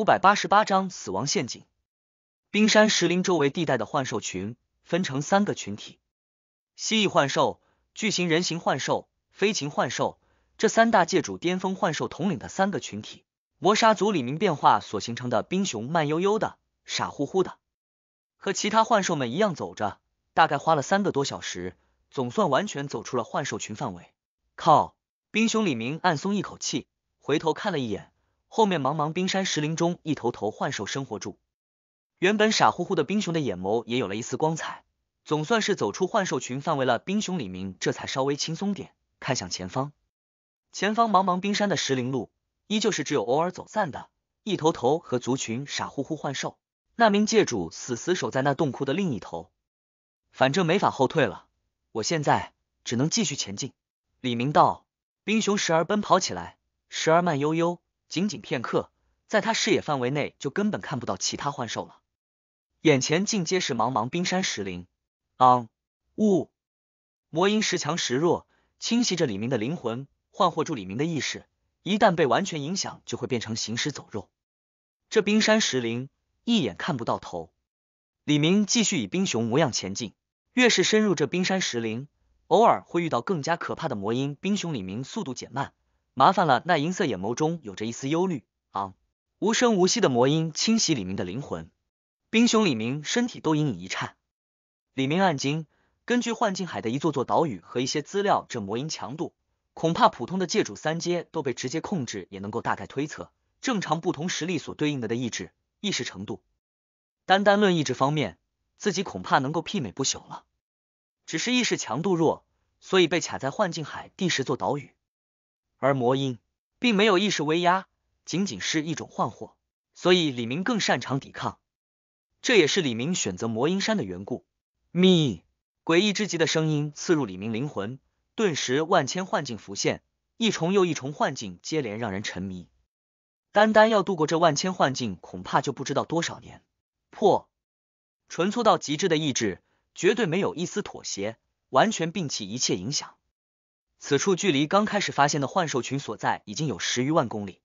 五百八十八章死亡陷阱。冰山石林周围地带的幻兽群分成三个群体：蜥蜴幻兽、巨型人形幻兽、飞禽幻兽，这三大界主巅峰幻兽统领的三个群体。磨砂族李明变化所形成的冰熊，慢悠悠的，傻乎乎的，和其他幻兽们一样走着，大概花了三个多小时，总算完全走出了幻兽群范围。靠！冰熊李明暗松一口气，回头看了一眼。后面茫茫冰山石林中，一头头幻兽生活住。原本傻乎乎的冰熊的眼眸也有了一丝光彩，总算是走出幻兽群范围了。冰熊李明这才稍微轻松点，看向前方。前方茫茫冰山的石林路，依旧是只有偶尔走散的一头头和族群傻乎乎幻兽。那名界主死死守在那洞窟的另一头，反正没法后退了，我现在只能继续前进。李明道，冰熊时而奔跑起来，时而慢悠悠。仅仅片刻，在他视野范围内就根本看不到其他幻兽了。眼前尽皆是茫茫冰山石林，昂，呜，魔音时强时弱，侵袭着李明的灵魂，唤惑住李明的意识。一旦被完全影响，就会变成行尸走肉。这冰山石林一眼看不到头，李明继续以冰熊模样前进。越是深入这冰山石林，偶尔会遇到更加可怕的魔音，冰熊李明速度减慢。麻烦了，那银色眼眸中有着一丝忧虑。昂，无声无息的魔音侵袭李明的灵魂，冰熊李明身体都隐隐一颤。李明暗惊，根据幻境海的一座座岛屿和一些资料，这魔音强度，恐怕普通的界主三阶都被直接控制，也能够大概推测，正常不同实力所对应的的意志意识程度。单单论意志方面，自己恐怕能够媲美不朽了。只是意识强度弱，所以被卡在幻境海第十座岛屿。而魔音并没有意识威压，仅仅是一种幻惑，所以李明更擅长抵抗，这也是李明选择魔音山的缘故。咪，诡异之极的声音刺入李明灵魂，顿时万千幻境浮现，一重又一重幻境接连让人沉迷，单单要度过这万千幻境，恐怕就不知道多少年。破，纯粗到极致的意志，绝对没有一丝妥协，完全摒弃一切影响。此处距离刚开始发现的幻兽群所在已经有十余万公里，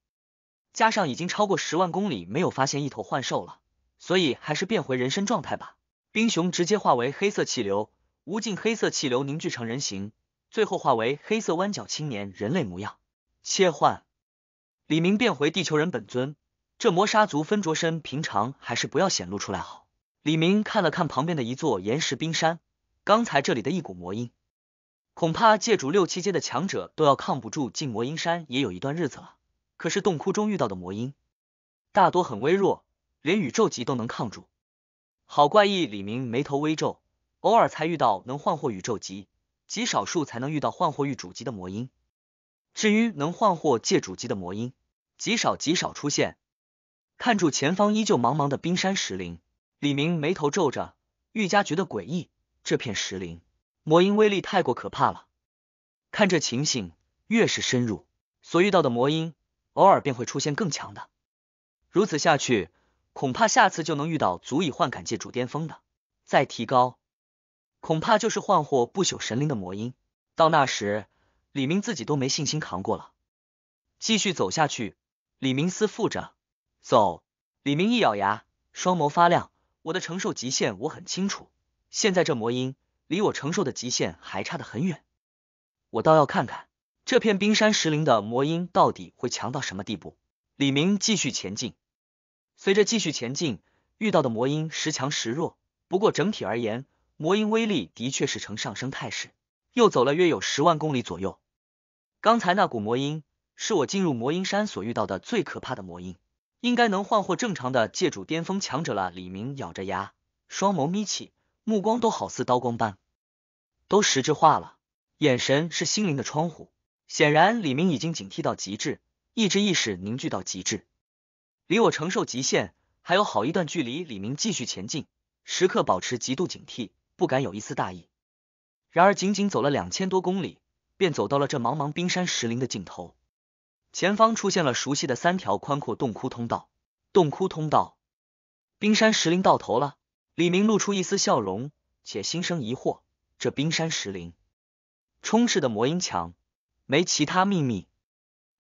加上已经超过十万公里没有发现一头幻兽了，所以还是变回人身状态吧。冰熊直接化为黑色气流，无尽黑色气流凝聚成人形，最后化为黑色弯角青年人类模样。切换，李明变回地球人本尊。这磨砂族分着身，平常还是不要显露出来好。李明看了看旁边的一座岩石冰山，刚才这里的一股魔音。恐怕界主六七阶的强者都要抗不住。进魔音山也有一段日子了，可是洞窟中遇到的魔音大多很微弱，连宇宙级都能抗住。好怪异！李明眉头微皱，偶尔才遇到能换货宇宙级，极少数才能遇到换货玉主级的魔音。至于能换货界主级的魔音，极少极少出现。看住前方依旧茫茫的冰山石林，李明眉头皱着，愈加觉得诡异。这片石林。魔音威力太过可怕了，看这情形，越是深入，所遇到的魔音，偶尔便会出现更强的。如此下去，恐怕下次就能遇到足以换感界主巅峰的。再提高，恐怕就是换获不朽神灵的魔音。到那时，李明自己都没信心扛过了。继续走下去，李明思负着走。李明一咬牙，双眸发亮。我的承受极限我很清楚，现在这魔音。离我承受的极限还差得很远，我倒要看看这片冰山石林的魔音到底会强到什么地步。李明继续前进，随着继续前进，遇到的魔音时强时弱，不过整体而言，魔音威力的确是呈上升态势。又走了约有十万公里左右，刚才那股魔音是我进入魔音山所遇到的最可怕的魔音，应该能换货正常的界主巅峰强者了。李明咬着牙，双眸眯起，目光都好似刀光般。都实质化了，眼神是心灵的窗户。显然，李明已经警惕到极致，意志意识凝聚到极致，离我承受极限还有好一段距离。李明继续前进，时刻保持极度警惕，不敢有一丝大意。然而，仅仅走了两千多公里，便走到了这茫茫冰山石林的尽头，前方出现了熟悉的三条宽阔洞窟通道。洞窟通道，冰山石林到头了。李明露出一丝笑容，且心生疑惑。这冰山石林充斥的魔音墙没其他秘密。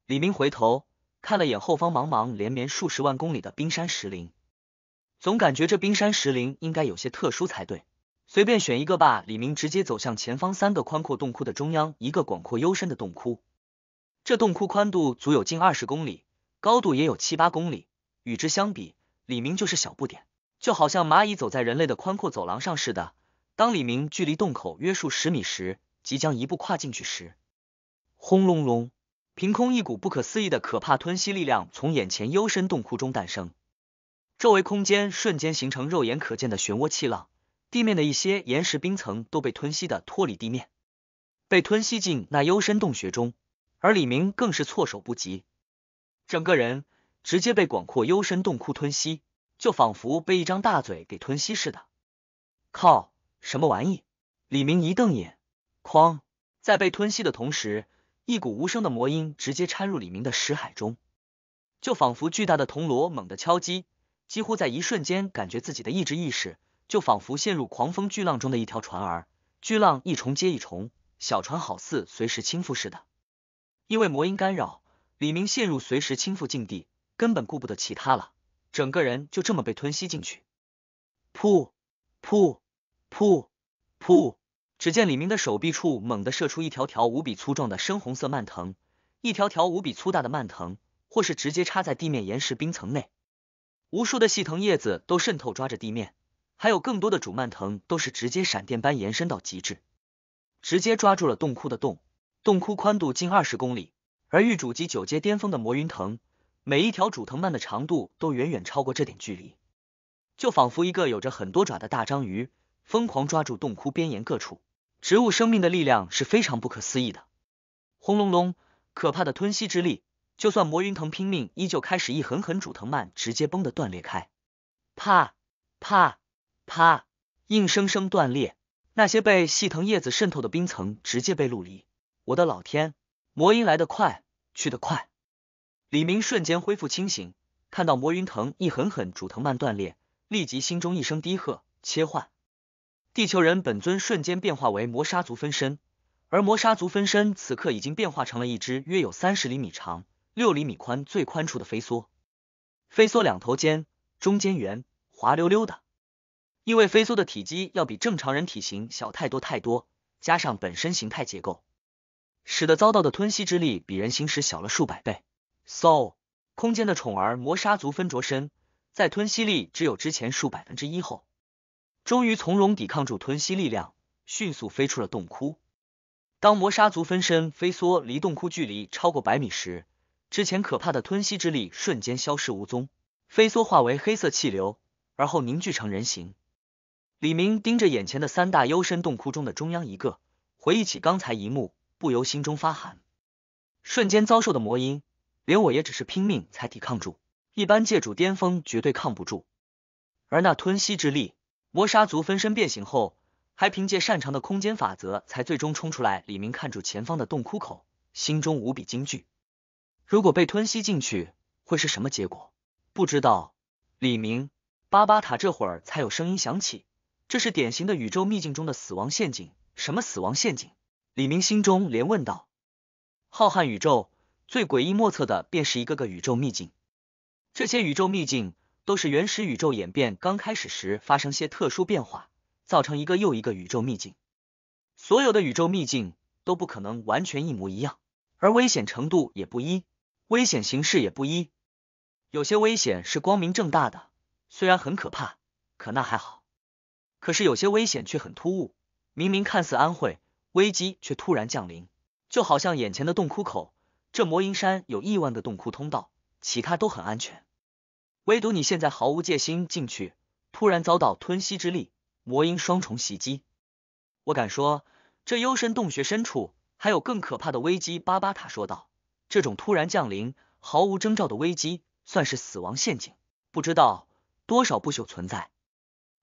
李明回头看了眼后方茫茫连绵数十万公里的冰山石林，总感觉这冰山石林应该有些特殊才对。随便选一个吧，李明直接走向前方三个宽阔洞窟的中央一个广阔幽深的洞窟。这洞窟宽度足有近二十公里，高度也有七八公里。与之相比，李明就是小不点，就好像蚂蚁走在人类的宽阔走廊上似的。当李明距离洞口约数十米时，即将一步跨进去时，轰隆隆，凭空一股不可思议的可怕吞吸力量从眼前幽深洞窟中诞生，周围空间瞬间形成肉眼可见的漩涡气浪，地面的一些岩石冰层都被吞吸的脱离地面，被吞吸进那幽深洞穴中，而李明更是措手不及，整个人直接被广阔幽深洞窟吞吸，就仿佛被一张大嘴给吞吸似的，靠！什么玩意？李明一瞪眼，哐！在被吞吸的同时，一股无声的魔音直接掺入李明的识海中，就仿佛巨大的铜锣猛地敲击，几乎在一瞬间，感觉自己的意志意识就仿佛陷入狂风巨浪中的一条船儿，巨浪一重接一重，小船好似随时倾覆似的。因为魔音干扰，李明陷入随时倾覆境地，根本顾不得其他了，整个人就这么被吞吸进去。噗噗。噗，噗！只见李明的手臂处猛地射出一条条无比粗壮的深红色蔓藤，一条条无比粗大的蔓藤，或是直接插在地面岩石冰层内，无数的细藤叶子都渗透抓着地面，还有更多的主蔓藤都是直接闪电般延伸到极致，直接抓住了洞窟的洞。洞窟宽度近二十公里，而御主级九阶巅峰的魔云藤，每一条主藤蔓的长度都远远超过这点距离，就仿佛一个有着很多爪的大章鱼。疯狂抓住洞窟边沿各处，植物生命的力量是非常不可思议的。轰隆隆，可怕的吞吸之力，就算魔云藤拼命，依旧开始一狠狠主藤蔓直接崩的断裂开，啪啪啪，硬生生断裂。那些被细藤叶子渗透的冰层，直接被露离。我的老天，魔音来得快，去得快。李明瞬间恢复清醒，看到魔云藤一狠狠主藤蔓断裂，立即心中一声低喝，切换。地球人本尊瞬间变化为魔砂族分身，而魔砂族分身此刻已经变化成了一只约有三十厘米长、六厘米宽、最宽处的飞梭。飞梭两头尖，中间圆，滑溜溜的。因为飞梭的体积要比正常人体型小太多太多，加上本身形态结构，使得遭到的吞吸之力比人形时小了数百倍。So，空间的宠儿魔砂族分着身，在吞吸力只有之前数百分之一后。终于从容抵抗住吞吸力量，迅速飞出了洞窟。当魔杀族分身飞梭离洞窟距离超过百米时，之前可怕的吞吸之力瞬间消失无踪，飞梭化为黑色气流，而后凝聚成人形。李明盯着眼前的三大幽深洞窟中的中央一个，回忆起刚才一幕，不由心中发寒。瞬间遭受的魔音，连我也只是拼命才抵抗住，一般借助巅峰绝对抗不住。而那吞噬之力。魔杀族分身变形后，还凭借擅长的空间法则，才最终冲出来。李明看住前方的洞窟口，心中无比惊惧。如果被吞吸进去，会是什么结果？不知道。李明巴巴塔这会儿才有声音响起，这是典型的宇宙秘境中的死亡陷阱。什么死亡陷阱？李明心中连问道。浩瀚宇宙最诡异莫测的，便是一个个宇宙秘境。这些宇宙秘境。都是原始宇宙演变刚开始时发生些特殊变化，造成一个又一个宇宙秘境。所有的宇宙秘境都不可能完全一模一样，而危险程度也不一，危险形式也不一。有些危险是光明正大的，虽然很可怕，可那还好。可是有些危险却很突兀，明明看似安会，危机却突然降临，就好像眼前的洞窟口。这魔银山有亿万个洞窟通道，其他都很安全。唯独你现在毫无戒心进去，突然遭到吞吸之力、魔音双重袭击。我敢说，这幽深洞穴深处还有更可怕的危机。巴巴塔说道：“这种突然降临、毫无征兆的危机，算是死亡陷阱。不知道多少不朽存在，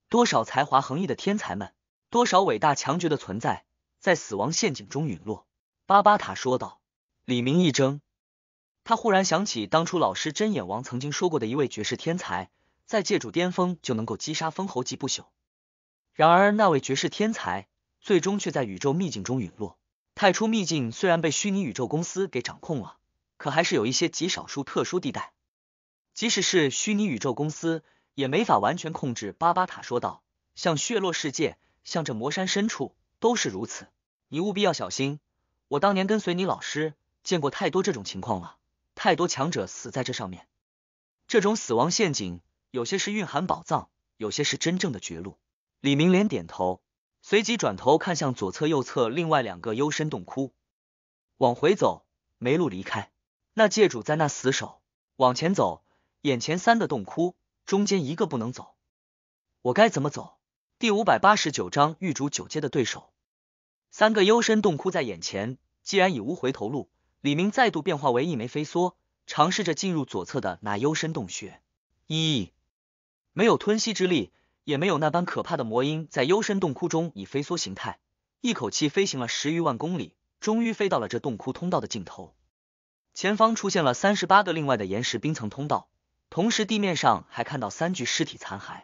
多少才华横溢的天才们，多少伟大强绝的存在，在死亡陷阱中陨落。”巴巴塔说道。李明一怔。他忽然想起当初老师针眼王曾经说过的一位绝世天才，在界主巅峰就能够击杀封侯级不朽。然而那位绝世天才最终却在宇宙秘境中陨落。太初秘境虽然被虚拟宇宙公司给掌控了，可还是有一些极少数特殊地带，即使是虚拟宇宙公司也没法完全控制。巴巴塔说道：“像血落世界，像这魔山深处，都是如此。你务必要小心。我当年跟随你老师见过太多这种情况了。”太多强者死在这上面，这种死亡陷阱，有些是蕴含宝藏，有些是真正的绝路。李明连点头，随即转头看向左侧、右侧另外两个幽深洞窟，往回走没路离开，那界主在那死守。往前走，眼前三个洞窟，中间一个不能走，我该怎么走？第五百八十九章，玉主九阶的对手，三个幽深洞窟在眼前，既然已无回头路。李明再度变化为一枚飞梭，尝试着进入左侧的那幽深洞穴。一没有吞吸之力，也没有那般可怕的魔音，在幽深洞窟中以飞梭形态，一口气飞行了十余万公里，终于飞到了这洞窟通道的尽头。前方出现了三十八个另外的岩石冰层通道，同时地面上还看到三具尸体残骸。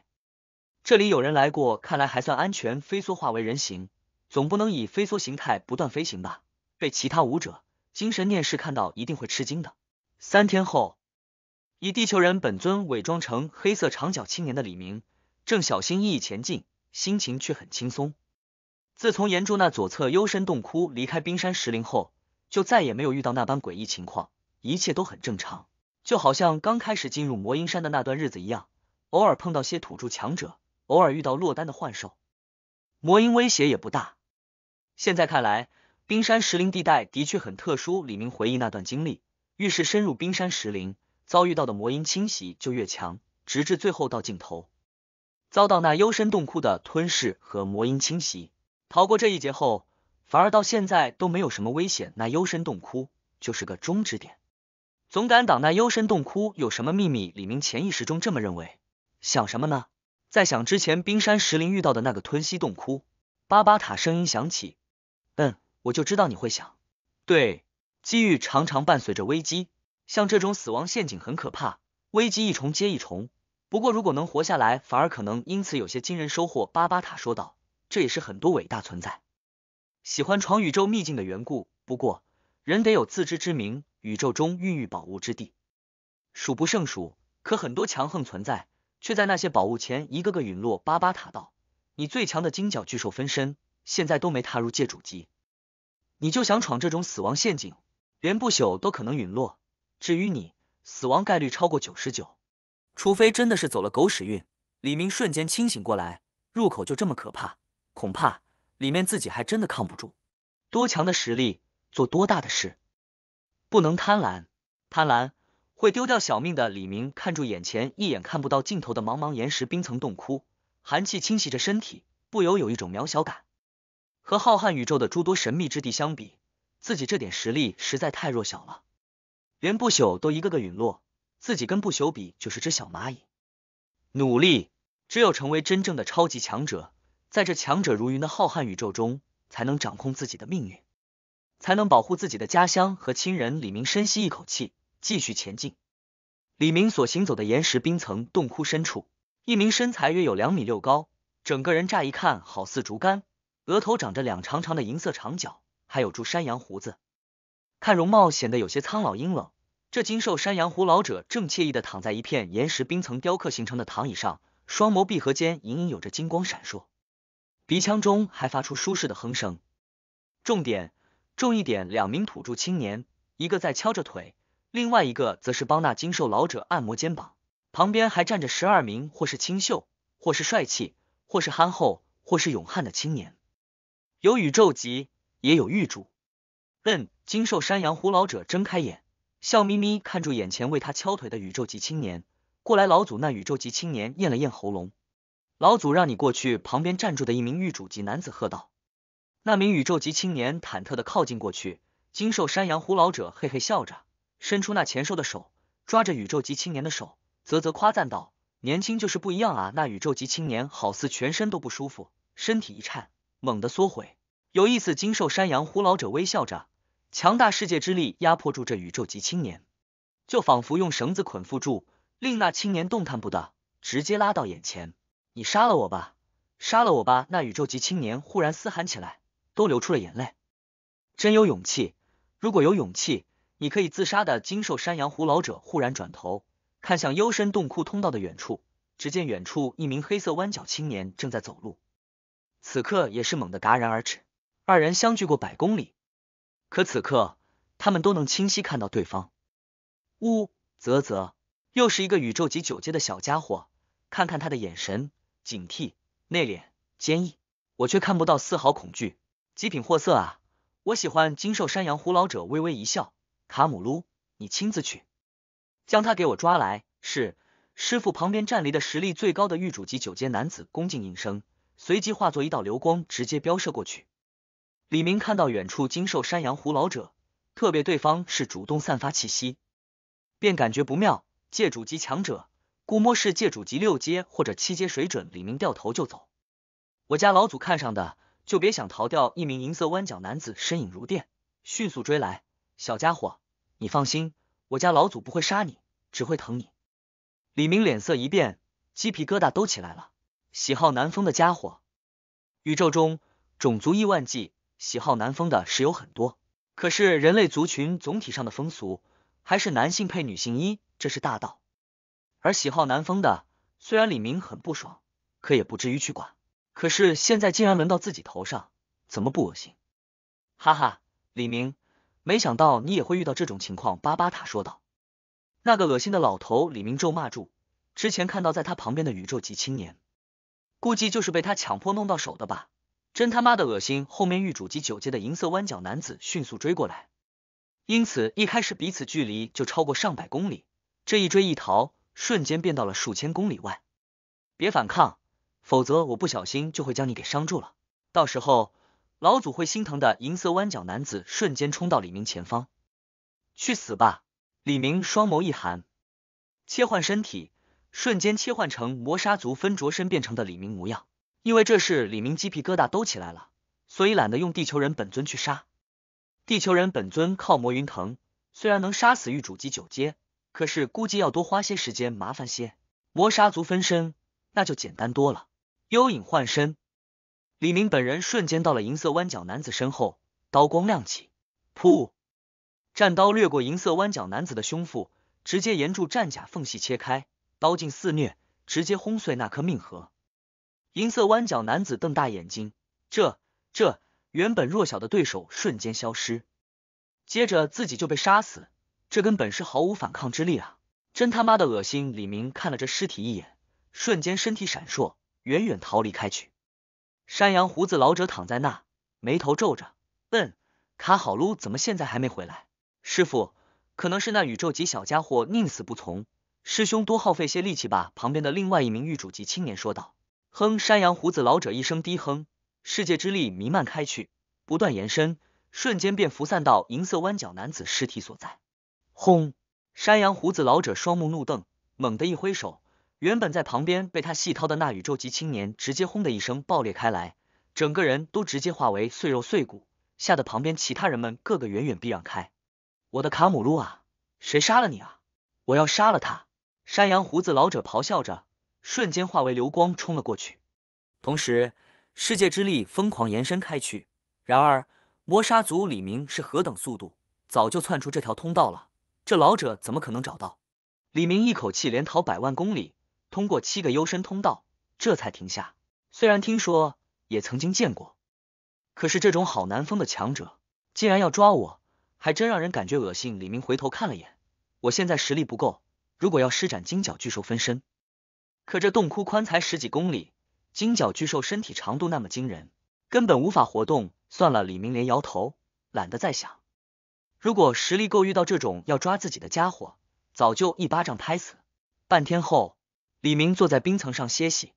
这里有人来过，看来还算安全。飞梭化为人形，总不能以飞梭形态不断飞行吧？被其他武者。精神念视看到一定会吃惊的。三天后，以地球人本尊伪装成黑色长角青年的李明，正小心翼翼前进，心情却很轻松。自从沿住那左侧幽深洞窟离开冰山石林后，就再也没有遇到那般诡异情况，一切都很正常，就好像刚开始进入魔音山的那段日子一样。偶尔碰到些土著强者，偶尔遇到落单的幻兽，魔音威胁也不大。现在看来。冰山石林地带的确很特殊。李明回忆那段经历，越是深入冰山石林，遭遇到的魔音侵袭就越强，直至最后到尽头，遭到那幽深洞窟的吞噬和魔音侵袭。逃过这一劫后，反而到现在都没有什么危险。那幽深洞窟就是个终止点。总敢挡那幽深洞窟有什么秘密？李明潜意识中这么认为。想什么呢？在想之前冰山石林遇到的那个吞西洞窟。巴巴塔声音响起。我就知道你会想，对，机遇常常伴随着危机，像这种死亡陷阱很可怕，危机一重接一重。不过如果能活下来，反而可能因此有些惊人收获。巴巴塔说道，这也是很多伟大存在喜欢闯宇宙秘境的缘故。不过人得有自知之明，宇宙中孕育宝物之地数不胜数，可很多强横存在却在那些宝物前一个个陨落。巴巴塔道，你最强的金角巨兽分身现在都没踏入界主级。你就想闯这种死亡陷阱，连不朽都可能陨落。至于你，死亡概率超过九十九，除非真的是走了狗屎运。李明瞬间清醒过来，入口就这么可怕，恐怕里面自己还真的扛不住。多强的实力，做多大的事，不能贪婪，贪婪会丢掉小命的。李明看住眼前一眼看不到尽头的茫茫岩石冰层洞窟，寒气侵袭着身体，不由有一种渺小感。和浩瀚宇宙的诸多神秘之地相比，自己这点实力实在太弱小了，连不朽都一个个陨落，自己跟不朽比就是只小蚂蚁。努力，只有成为真正的超级强者，在这强者如云的浩瀚宇宙中，才能掌控自己的命运，才能保护自己的家乡和亲人。李明深吸一口气，继续前进。李明所行走的岩石冰层洞窟深处，一名身材约有两米六高，整个人乍一看好似竹竿。额头长着两长长的银色长角，还有株山羊胡子，看容貌显得有些苍老阴冷。这精瘦山羊胡老者正惬意的躺在一片岩石冰层雕刻形成的躺椅上，双眸闭合间隐隐有着金光闪烁，鼻腔中还发出舒适的哼声。重点重一点，两名土著青年，一个在敲着腿，另外一个则是帮那精瘦老者按摩肩膀。旁边还站着十二名或是清秀，或是帅气，或是憨厚，或是勇悍的青年。有宇宙级，也有玉主。嗯，金兽山羊胡老者睁开眼，笑眯眯看住眼前为他敲腿的宇宙级青年过来。老祖那宇宙级青年咽了咽喉咙，老祖让你过去。旁边站住的一名玉主级男子喝道：“那名宇宙级青年忐忑的靠近过去。”金兽山羊胡老者嘿嘿笑着，伸出那前瘦的手，抓着宇宙级青年的手，啧啧夸赞道：“年轻就是不一样啊！”那宇宙级青年好似全身都不舒服，身体一颤。猛地缩回，有意思。精瘦山羊胡老者微笑着，强大世界之力压迫住这宇宙级青年，就仿佛用绳子捆缚住，令那青年动弹不得，直接拉到眼前。你杀了我吧，杀了我吧！那宇宙级青年忽然嘶喊起来，都流出了眼泪。真有勇气！如果有勇气，你可以自杀的。精瘦山羊胡老者忽然转头，看向幽深洞窟通道的远处，只见远处一名黑色弯角青年正在走路。此刻也是猛的戛然而止，二人相距过百公里，可此刻他们都能清晰看到对方。呜啧啧，又是一个宇宙级九阶的小家伙，看看他的眼神，警惕、内敛、坚毅，我却看不到丝毫恐惧。极品货色啊！我喜欢。精瘦山羊胡老者微微一笑：“卡姆鲁，你亲自去，将他给我抓来。”是，师傅。旁边站立的实力最高的玉主级九阶男子恭敬应声。随即化作一道流光，直接飙射过去。李明看到远处精瘦山羊胡老者，特别对方是主动散发气息，便感觉不妙。界主级强者，估摸是界主级六阶或者七阶水准。李明掉头就走。我家老祖看上的，就别想逃掉。一名银色弯角男子身影如电，迅速追来。小家伙，你放心，我家老祖不会杀你，只会疼你。李明脸色一变，鸡皮疙瘩都起来了。喜好南风的家伙，宇宙中种族亿万计，喜好南风的是有很多。可是人类族群总体上的风俗还是男性配女性一，这是大道。而喜好南风的，虽然李明很不爽，可也不至于去管。可是现在竟然轮到自己头上，怎么不恶心？哈哈，李明，没想到你也会遇到这种情况。”巴巴塔说道。那个恶心的老头，李明咒骂住。之前看到在他旁边的宇宙级青年。估计就是被他强迫弄到手的吧，真他妈的恶心！后面狱主级九阶的银色弯角男子迅速追过来，因此一开始彼此距离就超过上百公里，这一追一逃，瞬间变到了数千公里外。别反抗，否则我不小心就会将你给伤住了，到时候老祖会心疼的。银色弯角男子瞬间冲到李明前方，去死吧！李明双眸一寒，切换身体。瞬间切换成魔杀族分着身变成的李明模样，因为这是李明鸡皮疙瘩都起来了，所以懒得用地球人本尊去杀。地球人本尊靠魔云藤，虽然能杀死玉主级九阶，可是估计要多花些时间，麻烦些。魔杀族分身那就简单多了。幽影幻身，李明本人瞬间到了银色弯角男子身后，刀光亮起，噗，战刀掠过银色弯角男子的胸腹，直接沿住战甲缝隙切开。刀劲肆虐，直接轰碎那颗命核。银色弯角男子瞪大眼睛，这、这原本弱小的对手瞬间消失，接着自己就被杀死，这根本是毫无反抗之力啊！真他妈的恶心！李明看了这尸体一眼，瞬间身体闪烁，远远逃离开去。山羊胡子老者躺在那，眉头皱着，问：“卡好撸怎么现在还没回来？师傅，可能是那宇宙级小家伙宁死不从。”师兄多耗费些力气吧。”旁边的另外一名狱主级青年说道。“哼！”山羊胡子老者一声低哼，世界之力弥漫开去，不断延伸，瞬间便浮散到银色弯角男子尸体所在。轰！山羊胡子老者双目怒瞪，猛地一挥手，原本在旁边被他戏掏的那宇宙级青年直接轰的一声爆裂开来，整个人都直接化为碎肉碎骨，吓得旁边其他人们个个远远避让开。“我的卡姆路啊，谁杀了你啊？我要杀了他！”山羊胡子老者咆哮着，瞬间化为流光冲了过去。同时，世界之力疯狂延伸开去。然而，魔杀族李明是何等速度，早就窜出这条通道了。这老者怎么可能找到？李明一口气连逃百万公里，通过七个幽深通道，这才停下。虽然听说，也曾经见过，可是这种好难封的强者，竟然要抓我，还真让人感觉恶心。李明回头看了眼，我现在实力不够。如果要施展金角巨兽分身，可这洞窟宽才十几公里，金角巨兽身体长度那么惊人，根本无法活动。算了，李明连摇头，懒得再想。如果实力够，遇到这种要抓自己的家伙，早就一巴掌拍死。半天后，李明坐在冰层上歇息，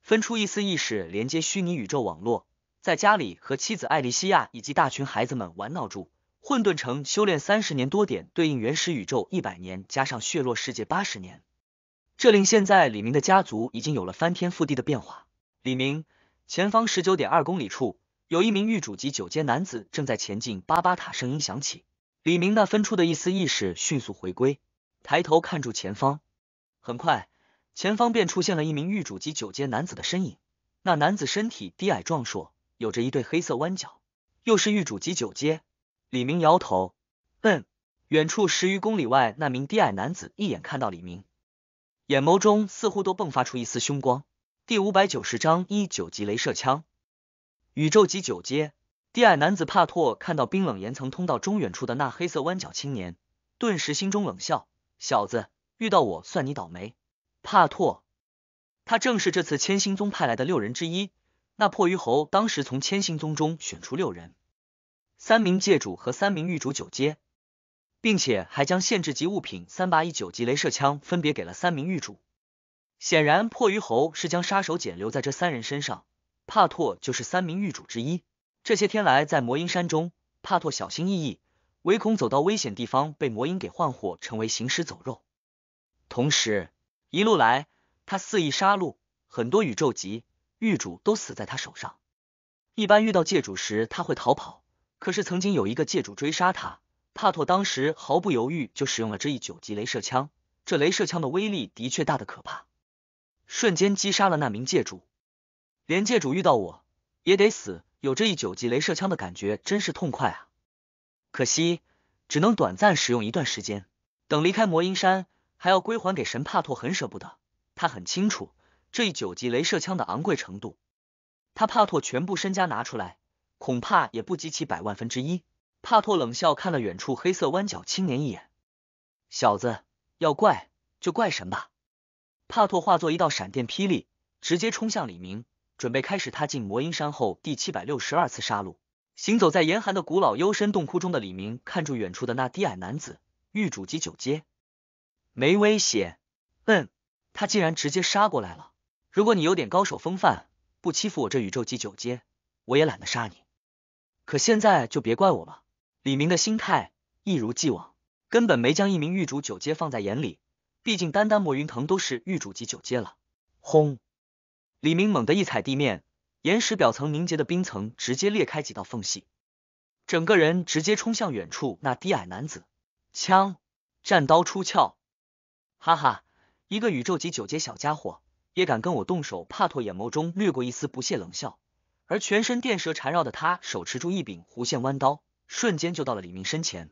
分出一丝意识连接虚拟宇宙网络，在家里和妻子艾丽西亚以及大群孩子们玩闹住。混沌城修炼三十年多点，对应原始宇宙一百年，加上血落世界八十年，这令现在李明的家族已经有了翻天覆地的变化。李明，前方十九点二公里处有一名玉主级九阶男子正在前进。巴巴塔声音响起，李明那分出的一丝意识迅速回归，抬头看住前方。很快，前方便出现了一名玉主级九阶男子的身影。那男子身体低矮壮硕，有着一对黑色弯角，又是玉主级九阶。李明摇头，嗯。远处十余公里外，那名低矮男子一眼看到李明，眼眸中似乎都迸发出一丝凶光。第五百九十章一九级镭射枪。宇宙级九阶，低矮男子帕托看到冰冷岩层通道中远处的那黑色弯角青年，顿时心中冷笑：小子，遇到我算你倒霉。帕托，他正是这次千星宗派来的六人之一。那破鱼侯当时从千星宗中选出六人。三名界主和三名狱主九阶，并且还将限制级物品三八一九级镭射枪分别给了三名狱主。显然，破鱼侯是将杀手锏留在这三人身上。帕托就是三名狱主之一。这些天来，在魔音山中，帕托小心翼翼，唯恐走到危险地方被魔音给换货，成为行尸走肉。同时，一路来他肆意杀戮，很多宇宙级狱主都死在他手上。一般遇到界主时，他会逃跑。可是曾经有一个借主追杀他，帕托当时毫不犹豫就使用了这一九级镭射枪。这镭射枪的威力的确大得可怕，瞬间击杀了那名借主。连借主遇到我也得死。有这一九级镭射枪的感觉真是痛快啊！可惜只能短暂使用一段时间，等离开魔音山还要归还给神帕托，很舍不得。他很清楚这一九级镭射枪的昂贵程度，他帕托全部身家拿出来。恐怕也不及其百万分之一。帕托冷笑看了远处黑色弯角青年一眼，小子，要怪就怪神吧。帕托化作一道闪电霹雳，直接冲向李明，准备开始他进魔音山后第七百六十二次杀戮。行走在严寒的古老幽深洞窟中的李明，看住远处的那低矮男子，玉主级九阶，没危险。嗯，他竟然直接杀过来了。如果你有点高手风范，不欺负我这宇宙级九阶，我也懒得杀你。可现在就别怪我了。李明的心态一如既往，根本没将一名狱主九阶放在眼里。毕竟单单魔云藤都是狱主级九阶了。轰！李明猛地一踩地面，岩石表层凝结的冰层直接裂开几道缝隙，整个人直接冲向远处那低矮男子。枪，战刀出鞘！哈哈，一个宇宙级九阶小家伙也敢跟我动手？帕托眼眸中掠过一丝不屑冷笑。而全身电蛇缠绕的他，手持住一柄弧线弯刀，瞬间就到了李明身前。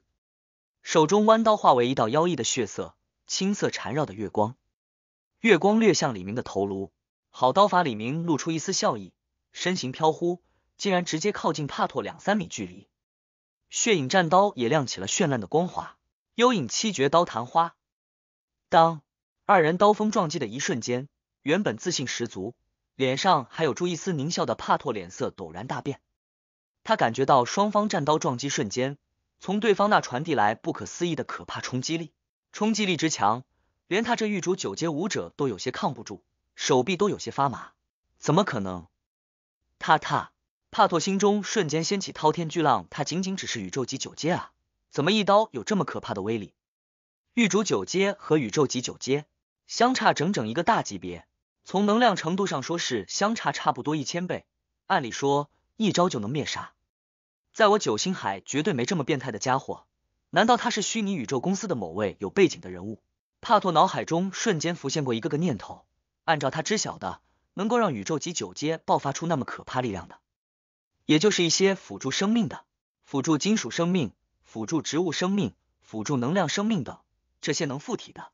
手中弯刀化为一道妖异的血色青色缠绕的月光，月光掠向李明的头颅。好刀法！李明露出一丝笑意，身形飘忽，竟然直接靠近帕托两三米距离。血影战刀也亮起了绚烂的光华，幽影七绝刀昙花。当二人刀锋撞击的一瞬间，原本自信十足。脸上还有朱一丝狞笑的帕托脸色陡然大变，他感觉到双方战刀撞击瞬间，从对方那传递来不可思议的可怕冲击力，冲击力之强，连他这玉主九阶武者都有些抗不住，手臂都有些发麻。怎么可能？他他帕托心中瞬间掀起滔天巨浪，他仅仅只是宇宙级九阶啊，怎么一刀有这么可怕的威力？玉主九阶和宇宙级九阶相差整整一个大级别。从能量程度上说，是相差差不多一千倍。按理说，一招就能灭杀，在我九星海绝对没这么变态的家伙。难道他是虚拟宇宙公司的某位有背景的人物？帕托脑海中瞬间浮现过一个个念头。按照他知晓的，能够让宇宙级九阶爆发出那么可怕力量的，也就是一些辅助生命的、辅助金属生命、辅助植物生命、辅助能量生命等，这些能附体的，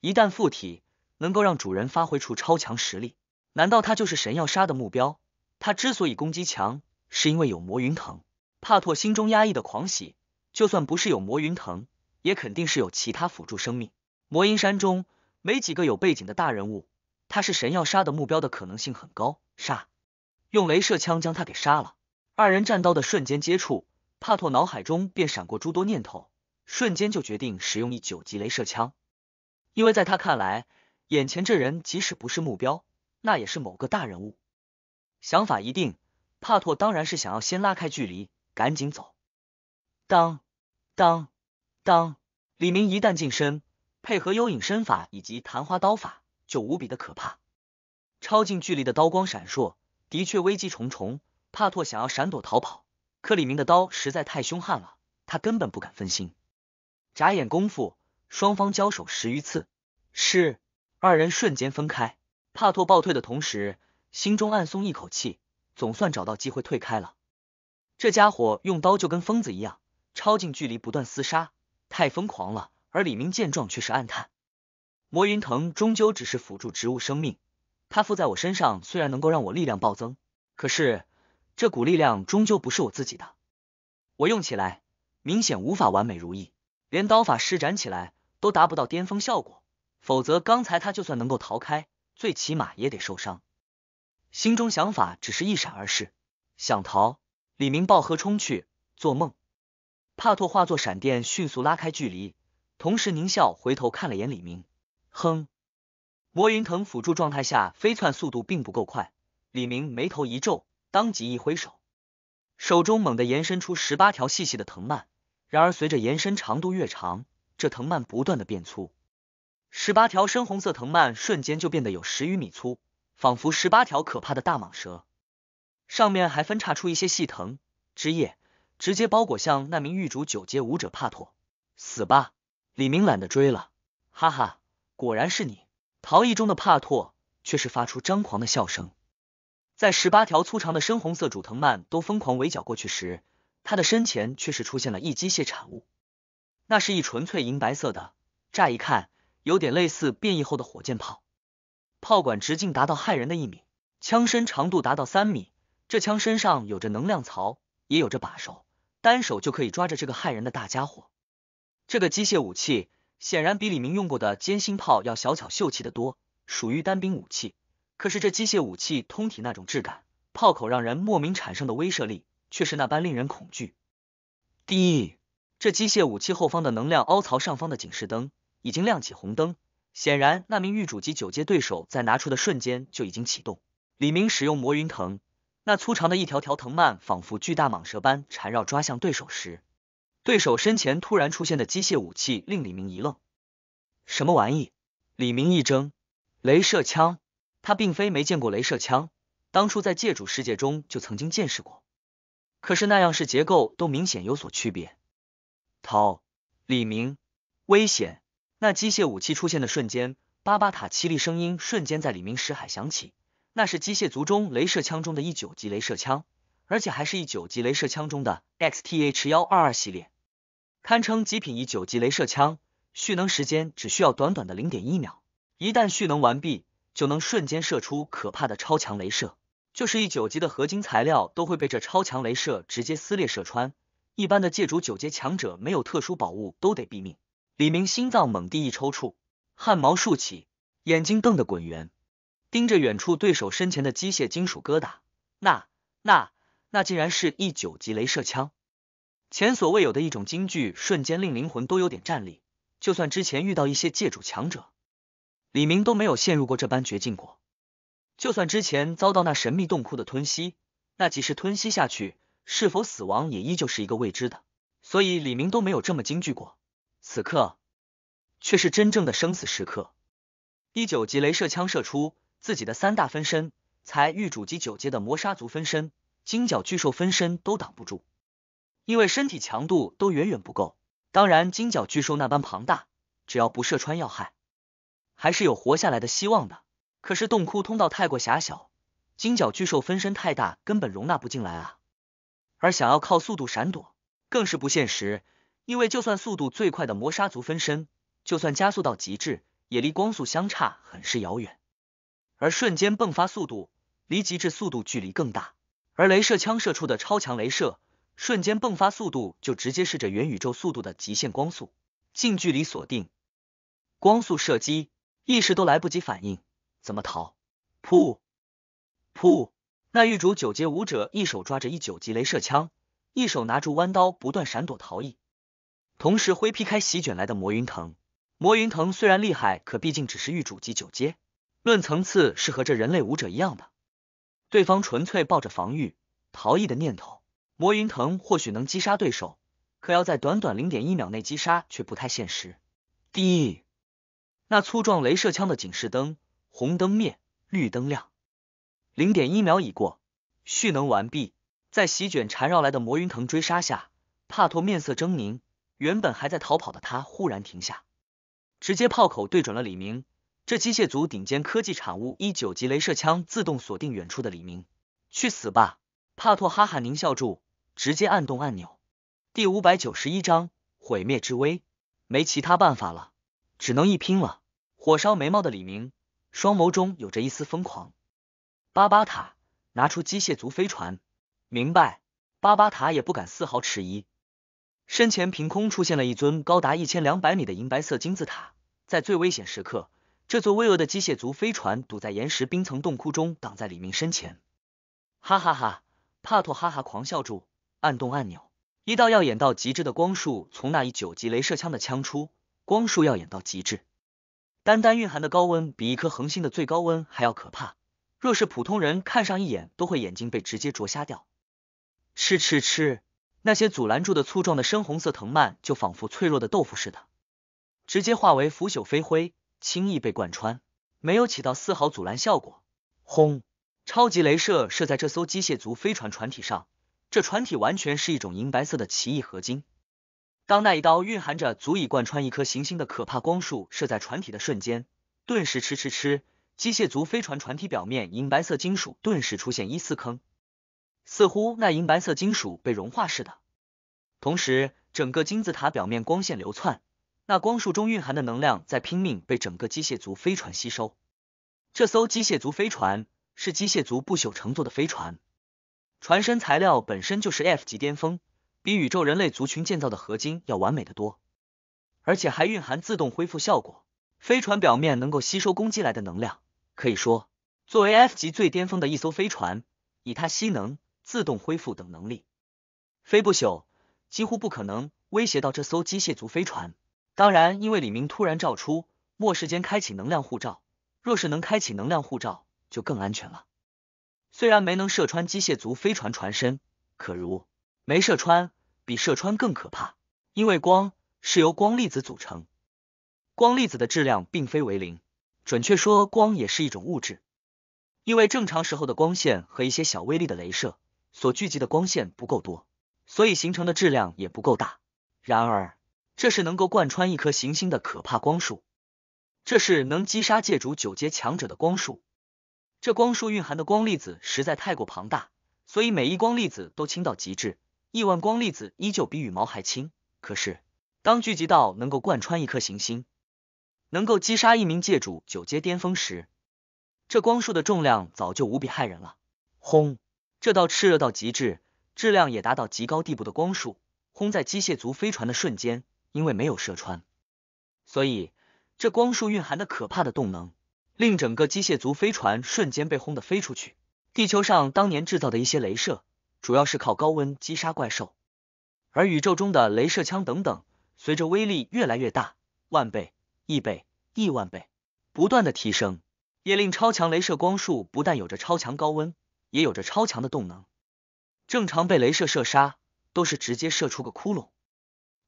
一旦附体。能够让主人发挥出超强实力，难道他就是神要杀的目标？他之所以攻击强，是因为有魔云藤。帕拓心中压抑的狂喜，就算不是有魔云藤，也肯定是有其他辅助生命。魔音山中没几个有背景的大人物，他是神要杀的目标的可能性很高。杀，用镭射枪将他给杀了。二人战刀的瞬间接触，帕拓脑海中便闪过诸多念头，瞬间就决定使用一九级镭射枪，因为在他看来。眼前这人即使不是目标，那也是某个大人物。想法一定，帕托当然是想要先拉开距离，赶紧走。当当当！李明一旦近身，配合幽影身法以及昙花刀法，就无比的可怕。超近距离的刀光闪烁，的确危机重重。帕托想要闪躲逃跑，可李明的刀实在太凶悍了，他根本不敢分心。眨眼功夫，双方交手十余次，是。二人瞬间分开，帕托暴退的同时，心中暗松一口气，总算找到机会退开了。这家伙用刀就跟疯子一样，超近距离不断厮杀，太疯狂了。而李明见状却是暗叹：魔云藤终究只是辅助植物生命，它附在我身上虽然能够让我力量暴增，可是这股力量终究不是我自己的，我用起来明显无法完美如意，连刀法施展起来都达不到巅峰效果。否则，刚才他就算能够逃开，最起码也得受伤。心中想法只是一闪而逝，想逃，李明抱河冲去，做梦！帕托化作闪电，迅速拉开距离，同时狞笑回头看了眼李明，哼。魔云藤辅助状态下飞窜速度并不够快，李明眉头一皱，当即一挥手，手中猛地延伸出十八条细细的藤蔓。然而，随着延伸长度越长，这藤蔓不断的变粗。十八条深红色藤蔓瞬间就变得有十余米粗，仿佛十八条可怕的大蟒蛇，上面还分叉出一些细藤枝叶，直接包裹向那名狱主九阶武者帕托。死吧！李明懒得追了，哈哈，果然是你！逃逸中的帕托却是发出张狂的笑声。在十八条粗长的深红色主藤蔓都疯狂围剿过去时，他的身前却是出现了一机械产物，那是一纯粹银白色的，乍一看。有点类似变异后的火箭炮，炮管直径达到骇人的一米，枪身长度达到三米。这枪身上有着能量槽，也有着把手，单手就可以抓着这个骇人的大家伙。这个机械武器显然比李明用过的尖星炮要小巧秀气的多，属于单兵武器。可是这机械武器通体那种质感，炮口让人莫名产生的威慑力却是那般令人恐惧。第一，这机械武器后方的能量凹槽上方的警示灯。已经亮起红灯，显然那名御主级九阶对手在拿出的瞬间就已经启动。李明使用魔云藤，那粗长的一条条藤蔓仿佛巨大蟒蛇般缠绕抓向对手时，对手身前突然出现的机械武器令李明一愣，什么玩意？李明一怔，镭射枪。他并非没见过镭射枪，当初在界主世界中就曾经见识过，可是那样式结构都明显有所区别。涛，李明，危险！那机械武器出现的瞬间，巴巴塔凄厉声音瞬间在李明石海响起。那是机械族中镭射枪中的一九级镭射枪，而且还是一九级镭射枪中的 X T H 幺二二系列，堪称极品一九级镭射枪。蓄能时间只需要短短的零点一秒，一旦蓄能完毕，就能瞬间射出可怕的超强镭射。就是一九级的合金材料都会被这超强镭射直接撕裂射穿。一般的界主九阶强者没有特殊宝物，都得毙命。李明心脏猛地一抽搐，汗毛竖起，眼睛瞪得滚圆，盯着远处对手身前的机械金属疙瘩，那那那竟然是一九级镭射枪！前所未有的一种惊惧，瞬间令灵魂都有点战栗。就算之前遇到一些界主强者，李明都没有陷入过这般绝境过。就算之前遭到那神秘洞窟的吞吸，那即使吞吸下去是否死亡，也依旧是一个未知的。所以李明都没有这么惊惧过。此刻，却是真正的生死时刻。第九级镭射枪射出，自己的三大分身，才狱主级九阶的魔杀族分身、金角巨兽分身都挡不住，因为身体强度都远远不够。当然，金角巨兽那般庞大，只要不射穿要害，还是有活下来的希望的。可是洞窟通道太过狭小，金角巨兽分身太大，根本容纳不进来啊！而想要靠速度闪躲，更是不现实。因为就算速度最快的磨砂族分身，就算加速到极致，也离光速相差很是遥远。而瞬间迸发速度，离极致速度距离更大。而镭射枪射出的超强镭射，瞬间迸发速度就直接是这元宇宙速度的极限光速。近距离锁定，光速射击，一时都来不及反应，怎么逃？噗，噗！那玉主九阶武者一手抓着一九级镭射枪，一手拿住弯刀，不断闪躲逃逸。同时挥劈开席卷来的魔云藤，魔云藤虽然厉害，可毕竟只是御主级九阶，论层次是和这人类武者一样的。对方纯粹抱着防御逃逸的念头，魔云藤或许能击杀对手，可要在短短零点一秒内击杀却不太现实。第一，那粗壮镭射枪的警示灯，红灯灭，绿灯亮，零点一秒已过，蓄能完毕。在席卷缠绕来的魔云藤追杀下，帕托面色狰狞。原本还在逃跑的他忽然停下，直接炮口对准了李明。这机械族顶尖科技产物一九级镭射枪自动锁定远处的李明，去死吧！帕托哈哈狞笑住，直接按动按钮。第五百九十一章毁灭之威，没其他办法了，只能一拼了。火烧眉毛的李明，双眸中有着一丝疯狂。巴巴塔拿出机械族飞船，明白，巴巴塔也不敢丝毫迟疑。身前凭空出现了一尊高达一千两百米的银白色金字塔，在最危险时刻，这座巍峨的机械族飞船堵在岩石冰层洞窟中，挡在李明身前。哈哈哈，帕托哈哈狂笑住，按动按钮，一道耀眼到极致的光束从那一九级镭射枪的枪出，光束耀眼到极致，单单蕴含的高温比一颗恒星的最高温还要可怕，若是普通人看上一眼，都会眼睛被直接灼瞎掉。吃吃吃。那些阻拦住的粗壮的深红色藤蔓，就仿佛脆弱的豆腐似的，直接化为腐朽飞灰，轻易被贯穿，没有起到丝毫阻拦效果。轰！超级镭射射在这艘机械族飞船船体上，这船体完全是一种银白色的奇异合金。当那一刀蕴含着足以贯穿一颗行星的可怕光束射在船体的瞬间，顿时吃吃吃，机械族飞船船体表面银白色金属顿时出现一丝坑。似乎那银白色金属被融化似的，同时整个金字塔表面光线流窜，那光束中蕴含的能量在拼命被整个机械族飞船吸收。这艘机械族飞船是机械族不朽乘坐的飞船，船身材料本身就是 F 级巅峰，比宇宙人类族群建造的合金要完美的多，而且还蕴含自动恢复效果。飞船表面能够吸收攻击来的能量，可以说作为 F 级最巅峰的一艘飞船，以它吸能。自动恢复等能力，飞不朽几乎不可能威胁到这艘机械族飞船。当然，因为李明突然照出末世间开启能量护照，若是能开启能量护照，就更安全了。虽然没能射穿机械族飞船船身，可如没射穿比射穿更可怕，因为光是由光粒子组成，光粒子的质量并非为零。准确说，光也是一种物质，因为正常时候的光线和一些小微粒的镭射。所聚集的光线不够多，所以形成的质量也不够大。然而，这是能够贯穿一颗行星的可怕光束，这是能击杀界主九阶强者的光束。这光束蕴含的光粒子实在太过庞大，所以每一光粒子都轻到极致，亿万光粒子依旧比羽毛还轻。可是，当聚集到能够贯穿一颗行星，能够击杀一名界主九阶巅峰时，这光束的重量早就无比骇人了。轰！这道炽热到极致、质量也达到极高地步的光束，轰在机械族飞船的瞬间，因为没有射穿，所以这光束蕴含的可怕的动能，令整个机械族飞船瞬间被轰得飞出去。地球上当年制造的一些镭射，主要是靠高温击杀怪兽，而宇宙中的镭射枪等等，随着威力越来越大，万倍、亿倍、亿万倍不断的提升，也令超强镭射光束不但有着超强高温。也有着超强的动能，正常被镭射射杀都是直接射出个窟窿，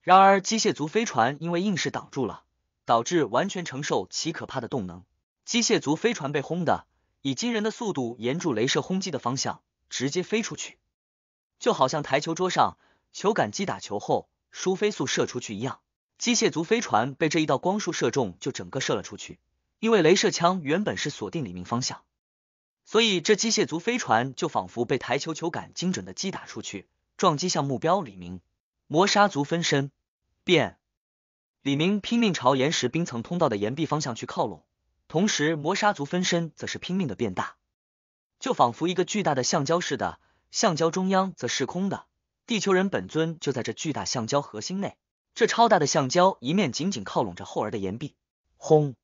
然而机械族飞船因为硬是挡住了，导致完全承受其可怕的动能，机械族飞船被轰的以惊人的速度沿住镭射轰击的方向直接飞出去，就好像台球桌上球杆击打球后，输飞速射出去一样，机械族飞船被这一道光束射中就整个射了出去，因为镭射枪原本是锁定里明方向。所以这机械族飞船就仿佛被台球球杆精准的击打出去，撞击向目标李明。磨砂族分身变，李明拼命朝岩石冰层通道的岩壁方向去靠拢，同时磨砂族分身则是拼命的变大，就仿佛一个巨大的橡胶似的，橡胶中央则是空的，地球人本尊就在这巨大橡胶核心内。这超大的橡胶一面紧紧靠拢着后儿的岩壁，轰！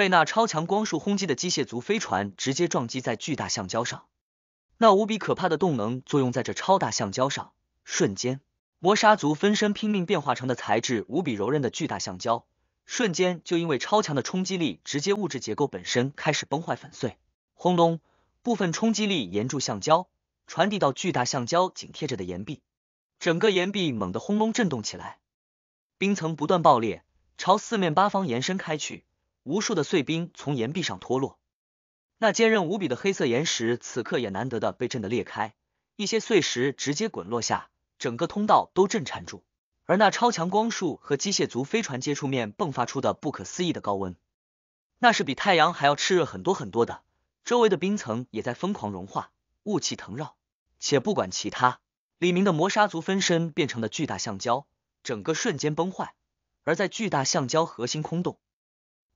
被那超强光束轰击的机械族飞船直接撞击在巨大橡胶上，那无比可怕的动能作用在这超大橡胶上，瞬间，磨砂族分身拼命变化成的材质无比柔韧的巨大橡胶，瞬间就因为超强的冲击力，直接物质结构本身开始崩坏粉碎。轰隆，部分冲击力沿住橡胶传递到巨大橡胶紧贴着的岩壁，整个岩壁猛地轰隆震动起来，冰层不断爆裂，朝四面八方延伸开去。无数的碎冰从岩壁上脱落，那坚韧无比的黑色岩石此刻也难得的被震得裂开，一些碎石直接滚落下，整个通道都震颤住。而那超强光束和机械族飞船接触面迸发出的不可思议的高温，那是比太阳还要炽热很多很多的，周围的冰层也在疯狂融化，雾气腾绕。且不管其他，李明的磨砂族分身变成的巨大橡胶，整个瞬间崩坏，而在巨大橡胶核心空洞。